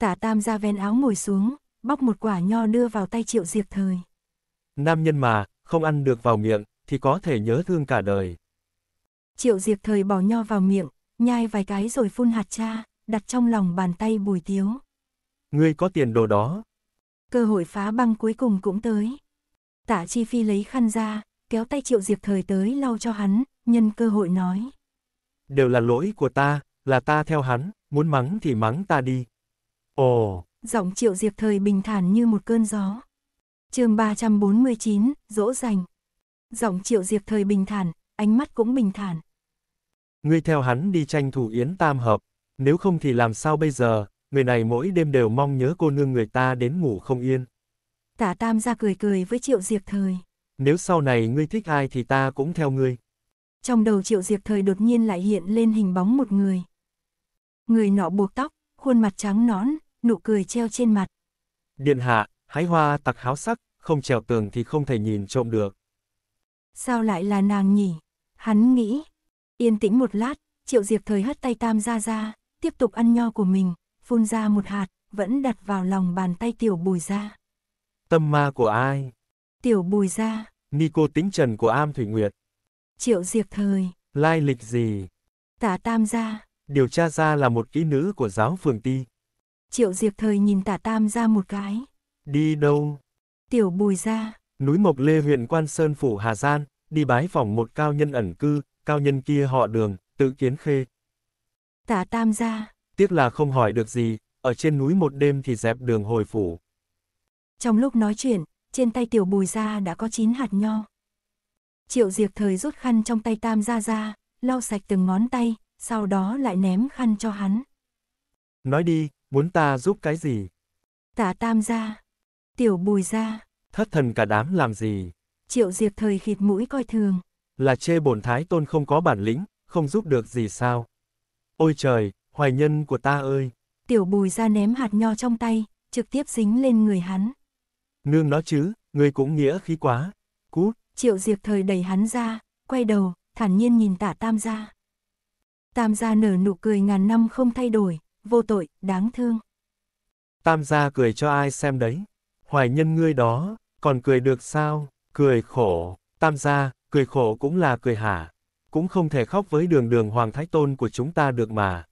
Tả tam ra ven áo ngồi xuống, bóc một quả nho đưa vào tay triệu diệp thời. Nam nhân mà, không ăn được vào miệng, thì có thể nhớ thương cả đời. Triệu Diệp thời bỏ nho vào miệng, nhai vài cái rồi phun hạt cha, đặt trong lòng bàn tay bùi tiếu. Ngươi có tiền đồ đó. Cơ hội phá băng cuối cùng cũng tới. Tả Chi Phi lấy khăn ra, kéo tay Triệu Diệp thời tới lau cho hắn, nhân cơ hội nói. Đều là lỗi của ta, là ta theo hắn, muốn mắng thì mắng ta đi. Ồ! Giọng Triệu Diệp thời bình thản như một cơn gió. chương 349, dỗ dành giọng triệu diệp thời bình thản, ánh mắt cũng bình thản. Ngươi theo hắn đi tranh thủ yến tam hợp, nếu không thì làm sao bây giờ, người này mỗi đêm đều mong nhớ cô nương người ta đến ngủ không yên. Tả tam ra cười cười với triệu diệp thời. Nếu sau này ngươi thích ai thì ta cũng theo ngươi. Trong đầu triệu diệp thời đột nhiên lại hiện lên hình bóng một người. Người nọ buộc tóc, khuôn mặt trắng nón, nụ cười treo trên mặt. Điện hạ, hái hoa tặc háo sắc, không trèo tường thì không thể nhìn trộm được. Sao lại là nàng nhỉ? Hắn nghĩ. Yên tĩnh một lát, Triệu Diệp Thời hất tay Tam ra ra, tiếp tục ăn nho của mình, phun ra một hạt, vẫn đặt vào lòng bàn tay Tiểu Bùi ra. Tâm ma của ai? Tiểu Bùi ra. Nico tính trần của Am Thủy Nguyệt. Triệu Diệp Thời. Lai lịch gì? Tả Tam ra. Điều tra ra là một kỹ nữ của giáo phường ti. Triệu Diệp Thời nhìn tả Tam ra một cái. Đi đâu? Tiểu Bùi ra. Núi Mộc Lê huyện Quan Sơn Phủ Hà Giang, đi bái phỏng một cao nhân ẩn cư, cao nhân kia họ đường, tự kiến khê. Tả tam gia. Tiếc là không hỏi được gì, ở trên núi một đêm thì dẹp đường hồi phủ. Trong lúc nói chuyện, trên tay tiểu bùi gia đã có 9 hạt nho. Triệu diệt thời rút khăn trong tay tam gia ra, lau sạch từng ngón tay, sau đó lại ném khăn cho hắn. Nói đi, muốn ta giúp cái gì? Tả tam gia. Tiểu bùi gia thất thần cả đám làm gì? Triệu Diệp thời khịt mũi coi thường. Là chê bổn thái tôn không có bản lĩnh, không giúp được gì sao? Ôi trời, hoài nhân của ta ơi! Tiểu bùi ra ném hạt nho trong tay, trực tiếp dính lên người hắn. Nương nó chứ, người cũng nghĩa khí quá. Cút! Triệu Diệp thời đẩy hắn ra, quay đầu, thản nhiên nhìn tả tam gia. Tam gia nở nụ cười ngàn năm không thay đổi, vô tội, đáng thương. Tam gia cười cho ai xem đấy. Hoài nhân ngươi đó, còn cười được sao? Cười khổ. Tam gia, cười khổ cũng là cười hả? Cũng không thể khóc với đường đường Hoàng Thái Tôn của chúng ta được mà.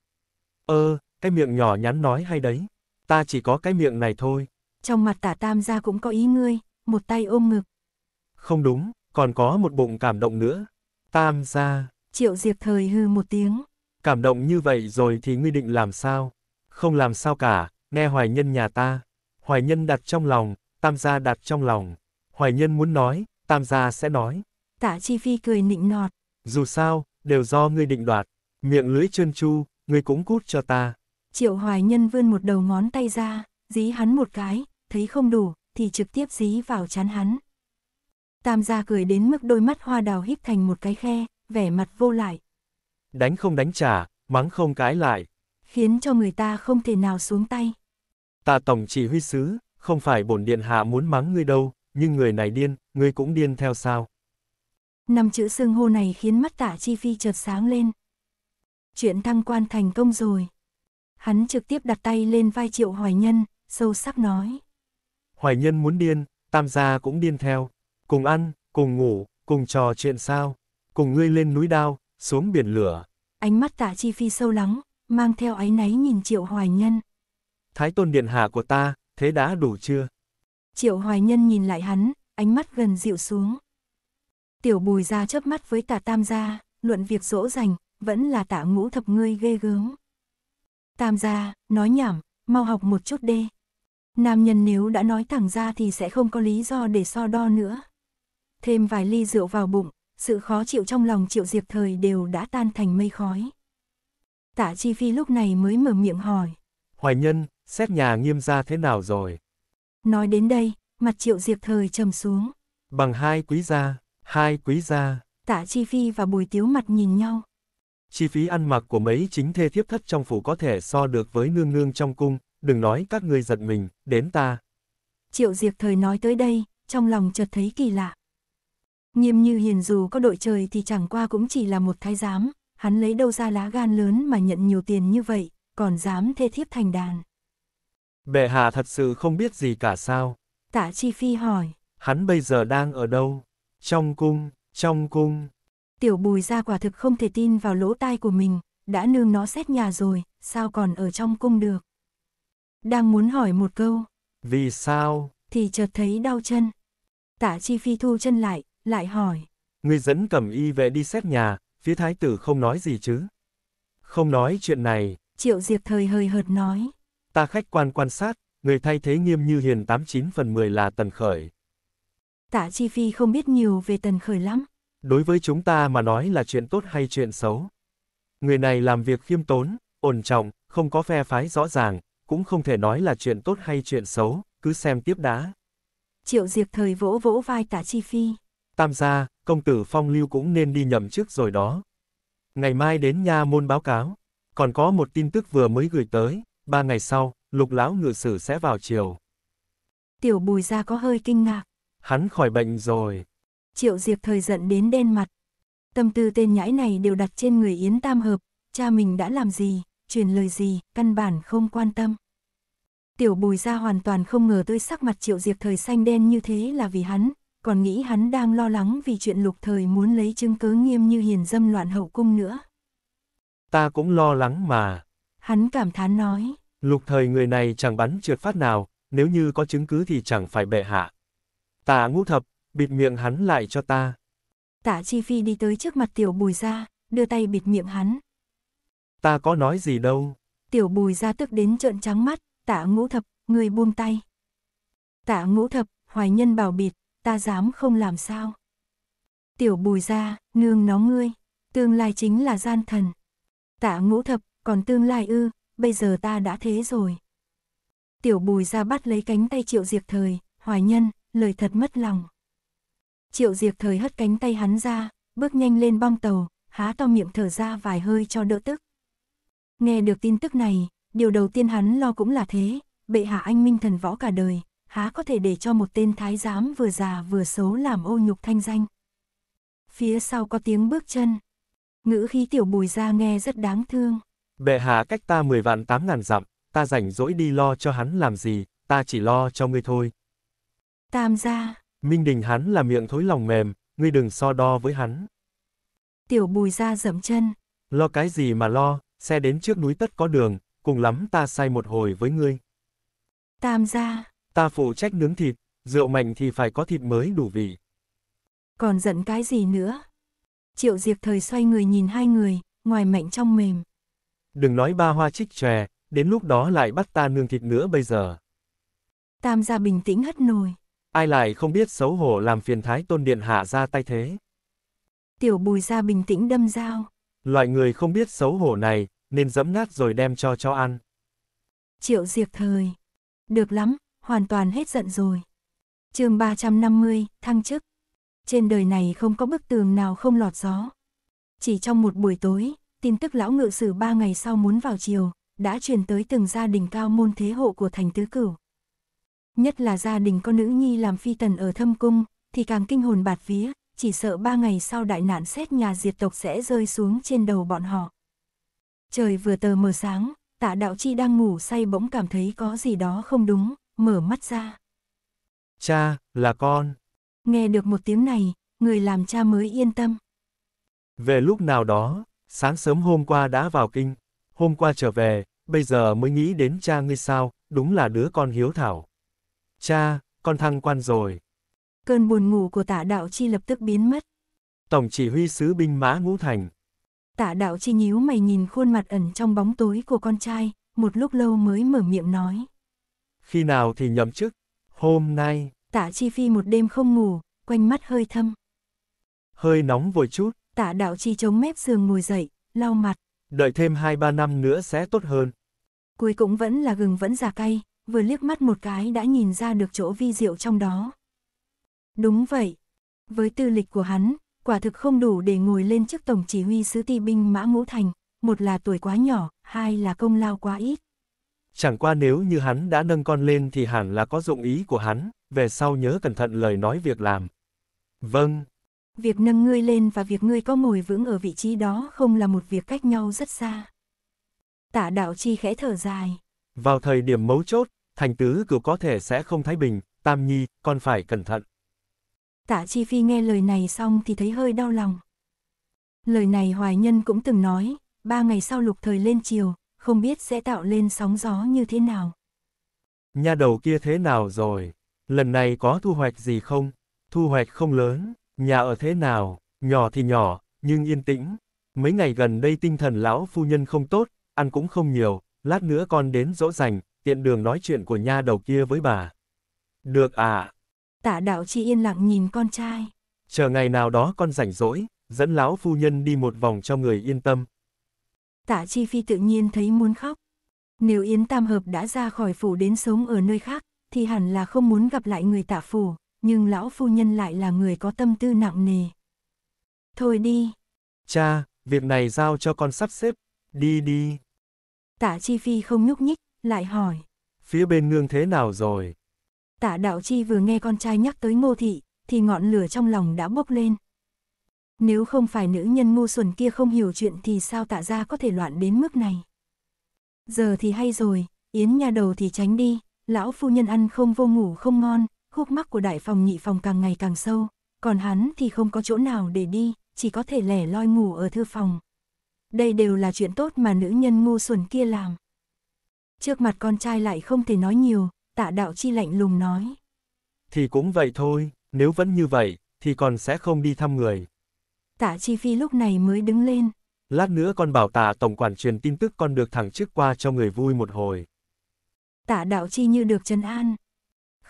Ơ, ờ, cái miệng nhỏ nhắn nói hay đấy. Ta chỉ có cái miệng này thôi. Trong mặt tả tam gia cũng có ý ngươi, một tay ôm ngực. Không đúng, còn có một bụng cảm động nữa. Tam gia. Triệu Diệp thời hư một tiếng. Cảm động như vậy rồi thì ngươi định làm sao? Không làm sao cả, nghe hoài nhân nhà ta. Hoài nhân đặt trong lòng, Tam gia đặt trong lòng. Hoài nhân muốn nói, Tam gia sẽ nói. Tạ Chi Phi cười nịnh nọt. Dù sao, đều do ngươi định đoạt. Miệng lưỡi trơn chu, ngươi cũng cút cho ta. Triệu Hoài nhân vươn một đầu ngón tay ra, dí hắn một cái, thấy không đủ, thì trực tiếp dí vào chán hắn. Tam gia cười đến mức đôi mắt hoa đào híp thành một cái khe, vẻ mặt vô lại. Đánh không đánh trả, mắng không cãi lại. Khiến cho người ta không thể nào xuống tay. Ta tổng chỉ huy sứ, không phải bổn điện hạ muốn mắng ngươi đâu, nhưng người này điên, ngươi cũng điên theo sao. Năm chữ xưng hô này khiến mắt tạ chi phi chợt sáng lên. Chuyện thăng quan thành công rồi. Hắn trực tiếp đặt tay lên vai triệu hoài nhân, sâu sắc nói. Hoài nhân muốn điên, tam gia cũng điên theo. Cùng ăn, cùng ngủ, cùng trò chuyện sao. Cùng ngươi lên núi đao, xuống biển lửa. Ánh mắt tạ chi phi sâu lắng, mang theo áy náy nhìn triệu hoài nhân. Thái tôn điện hạ của ta, thế đã đủ chưa? Triệu Hoài Nhân nhìn lại hắn, ánh mắt gần dịu xuống. Tiểu bùi ra chớp mắt với tạ tam gia, luận việc dỗ dành, vẫn là tạ ngũ thập ngươi ghê gớm. Tam gia, nói nhảm, mau học một chút đi. Nam nhân nếu đã nói thẳng ra thì sẽ không có lý do để so đo nữa. Thêm vài ly rượu vào bụng, sự khó chịu trong lòng triệu diệp thời đều đã tan thành mây khói. tạ chi phi lúc này mới mở miệng hỏi. Hoài nhân, xét nhà nghiêm ra thế nào rồi. Nói đến đây, mặt triệu diệp thời trầm xuống. Bằng hai quý gia, hai quý gia. Tạ Chi Phi và Bùi Tiếu mặt nhìn nhau. Chi phí ăn mặc của mấy chính thê thiếp thất trong phủ có thể so được với nương nương trong cung, đừng nói các ngươi giật mình, đến ta. Triệu Diệp thời nói tới đây, trong lòng chợt thấy kỳ lạ. Nghiêm như hiền dù có đội trời thì chẳng qua cũng chỉ là một thái giám, hắn lấy đâu ra lá gan lớn mà nhận nhiều tiền như vậy, còn dám thê thiếp thành đàn. Bệ hạ thật sự không biết gì cả sao? Tạ Chi Phi hỏi. Hắn bây giờ đang ở đâu? Trong cung, trong cung. Tiểu bùi ra quả thực không thể tin vào lỗ tai của mình, đã nương nó xét nhà rồi, sao còn ở trong cung được? Đang muốn hỏi một câu. Vì sao? Thì chợt thấy đau chân. Tạ Chi Phi thu chân lại, lại hỏi. Ngươi dẫn cẩm y vệ đi xét nhà, phía thái tử không nói gì chứ? Không nói chuyện này. Triệu Diệp thời hơi hợt nói. Ta khách quan quan sát, người thay thế nghiêm như hiền 89 phần 10 là Tần Khởi. Tạ Chi Phi không biết nhiều về Tần Khởi lắm. Đối với chúng ta mà nói là chuyện tốt hay chuyện xấu. Người này làm việc khiêm tốn, ổn trọng, không có phe phái rõ ràng, cũng không thể nói là chuyện tốt hay chuyện xấu, cứ xem tiếp đã. Triệu Diệp thời vỗ vỗ vai Tạ Chi Phi. Tam gia, công tử Phong Lưu cũng nên đi nhầm trước rồi đó. Ngày mai đến nha môn báo cáo. Còn có một tin tức vừa mới gửi tới, Ba ngày sau, lục lão ngự sử sẽ vào triều Tiểu bùi ra có hơi kinh ngạc. Hắn khỏi bệnh rồi. Triệu diệp thời giận đến đen mặt. Tâm tư tên nhãi này đều đặt trên người Yến Tam Hợp, cha mình đã làm gì, truyền lời gì, căn bản không quan tâm. Tiểu bùi ra hoàn toàn không ngờ tới sắc mặt triệu diệp thời xanh đen như thế là vì hắn, còn nghĩ hắn đang lo lắng vì chuyện lục thời muốn lấy chứng cứ nghiêm như hiền dâm loạn hậu cung nữa. Ta cũng lo lắng mà. Hắn cảm thán nói. Lục thời người này chẳng bắn trượt phát nào, nếu như có chứng cứ thì chẳng phải bệ hạ. tạ ngũ thập, bịt miệng hắn lại cho ta. Tạ Chi Phi đi tới trước mặt tiểu bùi ra, đưa tay bịt miệng hắn. Ta có nói gì đâu. Tiểu bùi ra tức đến trợn trắng mắt, tạ ngũ thập, người buông tay. Tạ ngũ thập, hoài nhân bảo bịt, ta dám không làm sao. Tiểu bùi ra, nương nó ngươi, tương lai chính là gian thần. Tạ ngũ thập, còn tương lai ư, bây giờ ta đã thế rồi. Tiểu bùi ra bắt lấy cánh tay triệu diệt thời, hoài nhân, lời thật mất lòng. Triệu diệt thời hất cánh tay hắn ra, bước nhanh lên bong tàu, há to miệng thở ra vài hơi cho đỡ tức. Nghe được tin tức này, điều đầu tiên hắn lo cũng là thế, bệ hạ anh minh thần võ cả đời, há có thể để cho một tên thái giám vừa già vừa xấu làm ô nhục thanh danh. Phía sau có tiếng bước chân, ngữ khí tiểu bùi ra nghe rất đáng thương. Bệ hạ cách ta 10 vạn 8 ngàn dặm, ta rảnh rỗi đi lo cho hắn làm gì, ta chỉ lo cho ngươi thôi. Tam gia. Minh Đình hắn là miệng thối lòng mềm, ngươi đừng so đo với hắn. Tiểu bùi ra dẫm chân. Lo cái gì mà lo, xe đến trước núi tất có đường, cùng lắm ta say một hồi với ngươi. Tam gia. Ta phụ trách nướng thịt, rượu mạnh thì phải có thịt mới đủ vị. Còn giận cái gì nữa? Triệu diệt thời xoay người nhìn hai người, ngoài mạnh trong mềm đừng nói ba hoa chích chòe, đến lúc đó lại bắt ta nương thịt nữa bây giờ. Tam gia bình tĩnh hất nồi. Ai lại không biết xấu hổ làm phiền thái tôn điện hạ ra tay thế. Tiểu bùi gia bình tĩnh đâm dao. Loại người không biết xấu hổ này, nên dẫm nát rồi đem cho cho ăn. Triệu diệt thời. Được lắm, hoàn toàn hết giận rồi. chương 350, thăng chức. Trên đời này không có bức tường nào không lọt gió. Chỉ trong một buổi tối, tin tức lão ngự sử ba ngày sau muốn vào triều, đã truyền tới từng gia đình cao môn thế hộ của thành tứ cửu. Nhất là gia đình có nữ nhi làm phi tần ở thâm cung, thì càng kinh hồn bạt vía, chỉ sợ ba ngày sau đại nạn xét nhà diệt tộc sẽ rơi xuống trên đầu bọn họ. Trời vừa tờ mờ sáng, tạ đạo chi đang ngủ say bỗng cảm thấy có gì đó không đúng, mở mắt ra. Cha, là con. Nghe được một tiếng này, người làm cha mới yên tâm. Về lúc nào đó, Sáng sớm hôm qua đã vào kinh, hôm qua trở về, bây giờ mới nghĩ đến cha ngươi sao, đúng là đứa con hiếu thảo. Cha, con thăng quan rồi. Cơn buồn ngủ của tạ đạo chi lập tức biến mất. Tổng chỉ huy sứ binh mã ngũ thành. Tạ đạo chi nhíu mày nhìn khuôn mặt ẩn trong bóng tối của con trai, một lúc lâu mới mở miệng nói. Khi nào thì nhậm chức? Hôm nay. Tạ chi phi một đêm không ngủ, quanh mắt hơi thâm. Hơi nóng vội chút, Tạ đạo chi chống mép giường ngồi dậy, lau mặt. Đợi thêm 2-3 năm nữa sẽ tốt hơn. Cuối cũng vẫn là gừng vẫn già cay, vừa liếc mắt một cái đã nhìn ra được chỗ vi diệu trong đó. Đúng vậy. Với tư lịch của hắn, quả thực không đủ để ngồi lên chức tổng chỉ huy sứ ti binh Mã Ngũ Thành, một là tuổi quá nhỏ, hai là công lao quá ít. Chẳng qua nếu như hắn đã nâng con lên thì hẳn là có dụng ý của hắn, về sau nhớ cẩn thận lời nói việc làm. Vâng việc nâng ngươi lên và việc ngươi có ngồi vững ở vị trí đó không là một việc cách nhau rất xa. Tả đạo chi khẽ thở dài. Vào thời điểm mấu chốt, thành tứ cửu có thể sẽ không thái bình, tam nhi, con phải cẩn thận. Tả chi phi nghe lời này xong thì thấy hơi đau lòng. Lời này hoài nhân cũng từng nói, ba ngày sau lục thời lên chiều, không biết sẽ tạo lên sóng gió như thế nào. Nhà đầu kia thế nào rồi? Lần này có thu hoạch gì không? Thu hoạch không lớn, Nhà ở thế nào, nhỏ thì nhỏ, nhưng yên tĩnh. Mấy ngày gần đây tinh thần lão phu nhân không tốt, ăn cũng không nhiều, lát nữa con đến dỗ dành, tiện đường nói chuyện của nha đầu kia với bà. Được à. Tạ đạo chi yên lặng nhìn con trai. Chờ ngày nào đó con rảnh rỗi, dẫn lão phu nhân đi một vòng cho người yên tâm. Tạ chi phi tự nhiên thấy muốn khóc. Nếu Yến Tam Hợp đã ra khỏi phủ đến sống ở nơi khác, thì hẳn là không muốn gặp lại người tạ phủ nhưng lão phu nhân lại là người có tâm tư nặng nề. Thôi đi. Cha, việc này giao cho con sắp xếp, đi đi. Tạ Chi Phi không nhúc nhích, lại hỏi. Phía bên nương thế nào rồi? Tạ Đạo Chi vừa nghe con trai nhắc tới ngô thị, thì ngọn lửa trong lòng đã bốc lên. Nếu không phải nữ nhân ngu xuẩn kia không hiểu chuyện thì sao tạ Gia có thể loạn đến mức này. Giờ thì hay rồi, yến nhà đầu thì tránh đi, lão phu nhân ăn không vô ngủ không ngon, khúc mắc của đại phòng nhị phòng càng ngày càng sâu, còn hắn thì không có chỗ nào để đi, chỉ có thể lẻ loi ngủ ở thư phòng. Đây đều là chuyện tốt mà nữ nhân ngu xuẩn kia làm. Trước mặt con trai lại không thể nói nhiều, tạ đạo chi lạnh lùng nói. Thì cũng vậy thôi, nếu vẫn như vậy, thì còn sẽ không đi thăm người. Tạ chi phi lúc này mới đứng lên. Lát nữa con bảo tạ tổng quản truyền tin tức con được thẳng trước qua cho người vui một hồi. Tạ đạo chi như được chân an,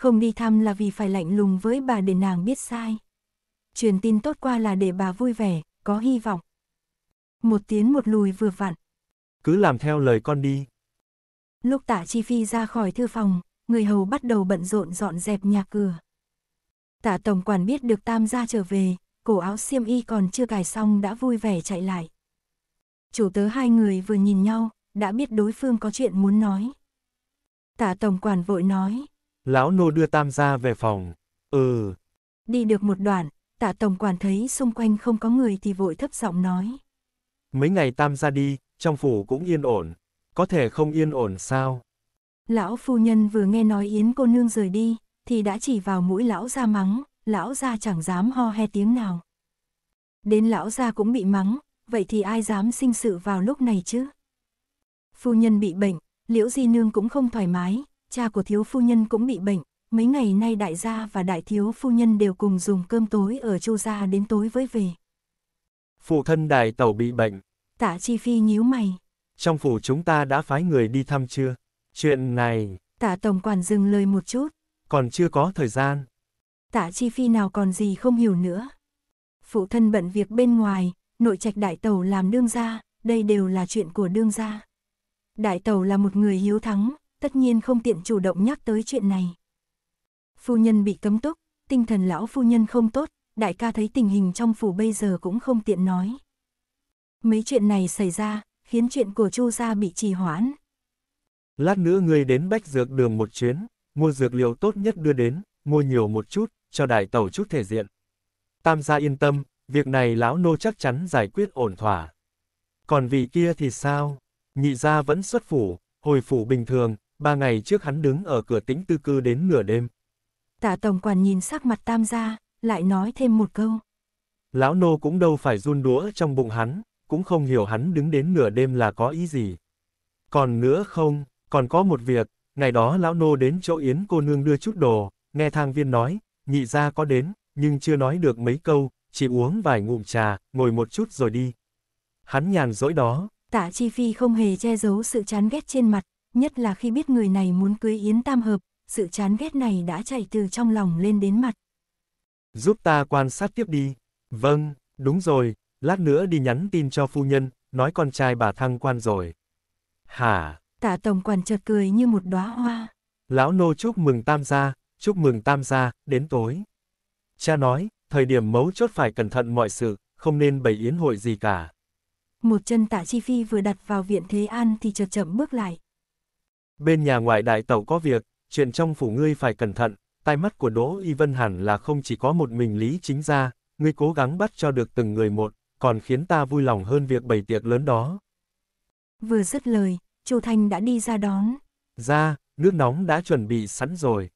không đi thăm là vì phải lạnh lùng với bà để nàng biết sai. Truyền tin tốt qua là để bà vui vẻ, có hy vọng. Một tiến một lùi vừa vặn. Cứ làm theo lời con đi. Lúc tạ chi phi ra khỏi thư phòng, người hầu bắt đầu bận rộn dọn dẹp nhà cửa. Tạ tổng quản biết được tam gia trở về, cổ áo xiêm y còn chưa cài xong đã vui vẻ chạy lại. Chủ tớ hai người vừa nhìn nhau, đã biết đối phương có chuyện muốn nói. Tạ tổng quản vội nói, Lão nô đưa tam gia về phòng. Ừ. Đi được một đoạn, tạ tổng quản thấy xung quanh không có người thì vội thấp giọng nói. Mấy ngày tam gia đi, trong phủ cũng yên ổn. Có thể không yên ổn sao? Lão phu nhân vừa nghe nói Yến cô nương rời đi, thì đã chỉ vào mũi lão ra mắng, lão ra chẳng dám ho he tiếng nào. Đến lão ra cũng bị mắng, vậy thì ai dám sinh sự vào lúc này chứ? Phu nhân bị bệnh, liễu di nương cũng không thoải mái, cha của thiếu phu nhân cũng bị bệnh, mấy ngày nay đại gia và đại thiếu phu nhân đều cùng dùng cơm tối ở chu gia đến tối với về. Phụ thân đại tẩu bị bệnh. Tạ Chi Phi nhíu mày. Trong phủ chúng ta đã phái người đi thăm chưa? Chuyện này... Tạ Tổng Quản dừng lời một chút. Còn chưa có thời gian. Tạ Chi Phi nào còn gì không hiểu nữa. Phụ thân bận việc bên ngoài, nội trạch đại tàu làm đương gia, đây đều là chuyện của đương gia. Đại tàu là một người hiếu thắng, tất nhiên không tiện chủ động nhắc tới chuyện này. Phu nhân bị cấm túc, tinh thần lão phu nhân không tốt, đại ca thấy tình hình trong phủ bây giờ cũng không tiện nói. Mấy chuyện này xảy ra, khiến chuyện của Chu gia bị trì hoãn. Lát nữa ngươi đến bách dược đường một chuyến, mua dược liệu tốt nhất đưa đến, mua nhiều một chút, cho đại tẩu chút thể diện. Tam gia yên tâm, việc này lão nô chắc chắn giải quyết ổn thỏa. Còn vị kia thì sao? Nhị gia vẫn xuất phủ, hồi phủ bình thường, ba ngày trước hắn đứng ở cửa tĩnh tư cư đến nửa đêm. Tạ Tổng Quản nhìn sắc mặt tam gia, lại nói thêm một câu. Lão nô cũng đâu phải run đũa trong bụng hắn, cũng không hiểu hắn đứng đến nửa đêm là có ý gì. Còn nữa không, còn có một việc, ngày đó lão nô đến chỗ Yến cô nương đưa chút đồ, nghe thang viên nói, nhị gia có đến, nhưng chưa nói được mấy câu, chỉ uống vài ngụm trà, ngồi một chút rồi đi. Hắn nhàn dỗi đó. Tạ Chi Phi không hề che giấu sự chán ghét trên mặt, nhất là khi biết người này muốn cưới Yến Tam Hợp, sự chán ghét này đã chảy từ trong lòng lên đến mặt. Giúp ta quan sát tiếp đi. Vâng, đúng rồi, lát nữa đi nhắn tin cho phu nhân, nói con trai bà thăng quan rồi. Hả? Tạ Tổng Quản chợt cười như một đóa hoa. Lão nô chúc mừng tam gia, chúc mừng tam gia, đến tối. Cha nói, thời điểm mấu chốt phải cẩn thận mọi sự, không nên bày yến hội gì cả. Một chân tạ chi phi vừa đặt vào viện Thế An thì chợt chậm bước lại, Bên nhà ngoại đại tàu có việc, chuyện trong phủ ngươi phải cẩn thận, tai mắt của Đỗ Y Vân hẳn là không chỉ có một mình Lý Chính ra, ngươi cố gắng bắt cho được từng người một, còn khiến ta vui lòng hơn việc bày tiệc lớn đó. Vừa dứt lời, Chu Thanh đã đi ra đón. Ra, nước nóng đã chuẩn bị sẵn rồi.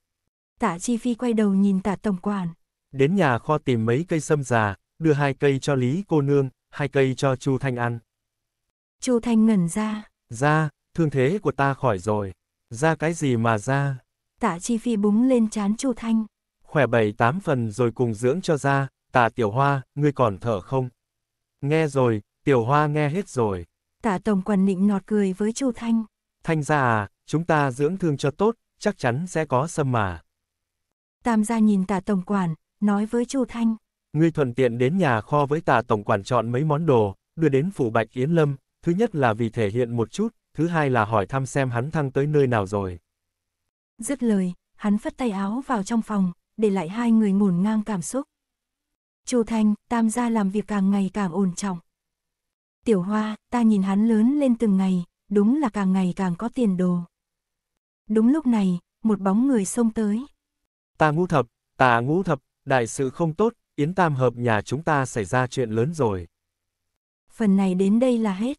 Tạ Chi Phi quay đầu nhìn tạ tổng quản. Đến nhà kho tìm mấy cây sâm già, đưa hai cây cho Lý cô nương, hai cây cho Chu Thanh ăn. Chu Thanh ngẩn ra. Ra, thương thế của ta khỏi rồi. Ra cái gì mà ra? Tạ Chi Phi búng lên chán Chu Thanh. Khỏe bảy tám phần rồi cùng dưỡng cho ra, tạ Tiểu Hoa, ngươi còn thở không? Nghe rồi, Tiểu Hoa nghe hết rồi. Tạ Tổng Quản nịnh nọt cười với Chu Thanh. Thanh ra à, chúng ta dưỡng thương cho tốt, chắc chắn sẽ có sâm mà. Tam gia nhìn Tạ Tổng Quản, nói với Chu Thanh. Ngươi thuận tiện đến nhà kho với Tạ Tổng Quản chọn mấy món đồ, đưa đến phủ Bạch Yến Lâm, thứ nhất là vì thể hiện một chút, thứ hai là hỏi thăm xem hắn thăng tới nơi nào rồi. Dứt lời, hắn phất tay áo vào trong phòng, để lại hai người ngổn ngang cảm xúc. Chu Thanh, tam gia làm việc càng ngày càng ổn trọng. Tiểu Hoa, ta nhìn hắn lớn lên từng ngày, đúng là càng ngày càng có tiền đồ. Đúng lúc này, một bóng người xông tới. Ta ngũ thập, ta ngũ thập, đại sự không tốt, Yến Tam Hợp nhà chúng ta xảy ra chuyện lớn rồi. Phần này đến đây là hết.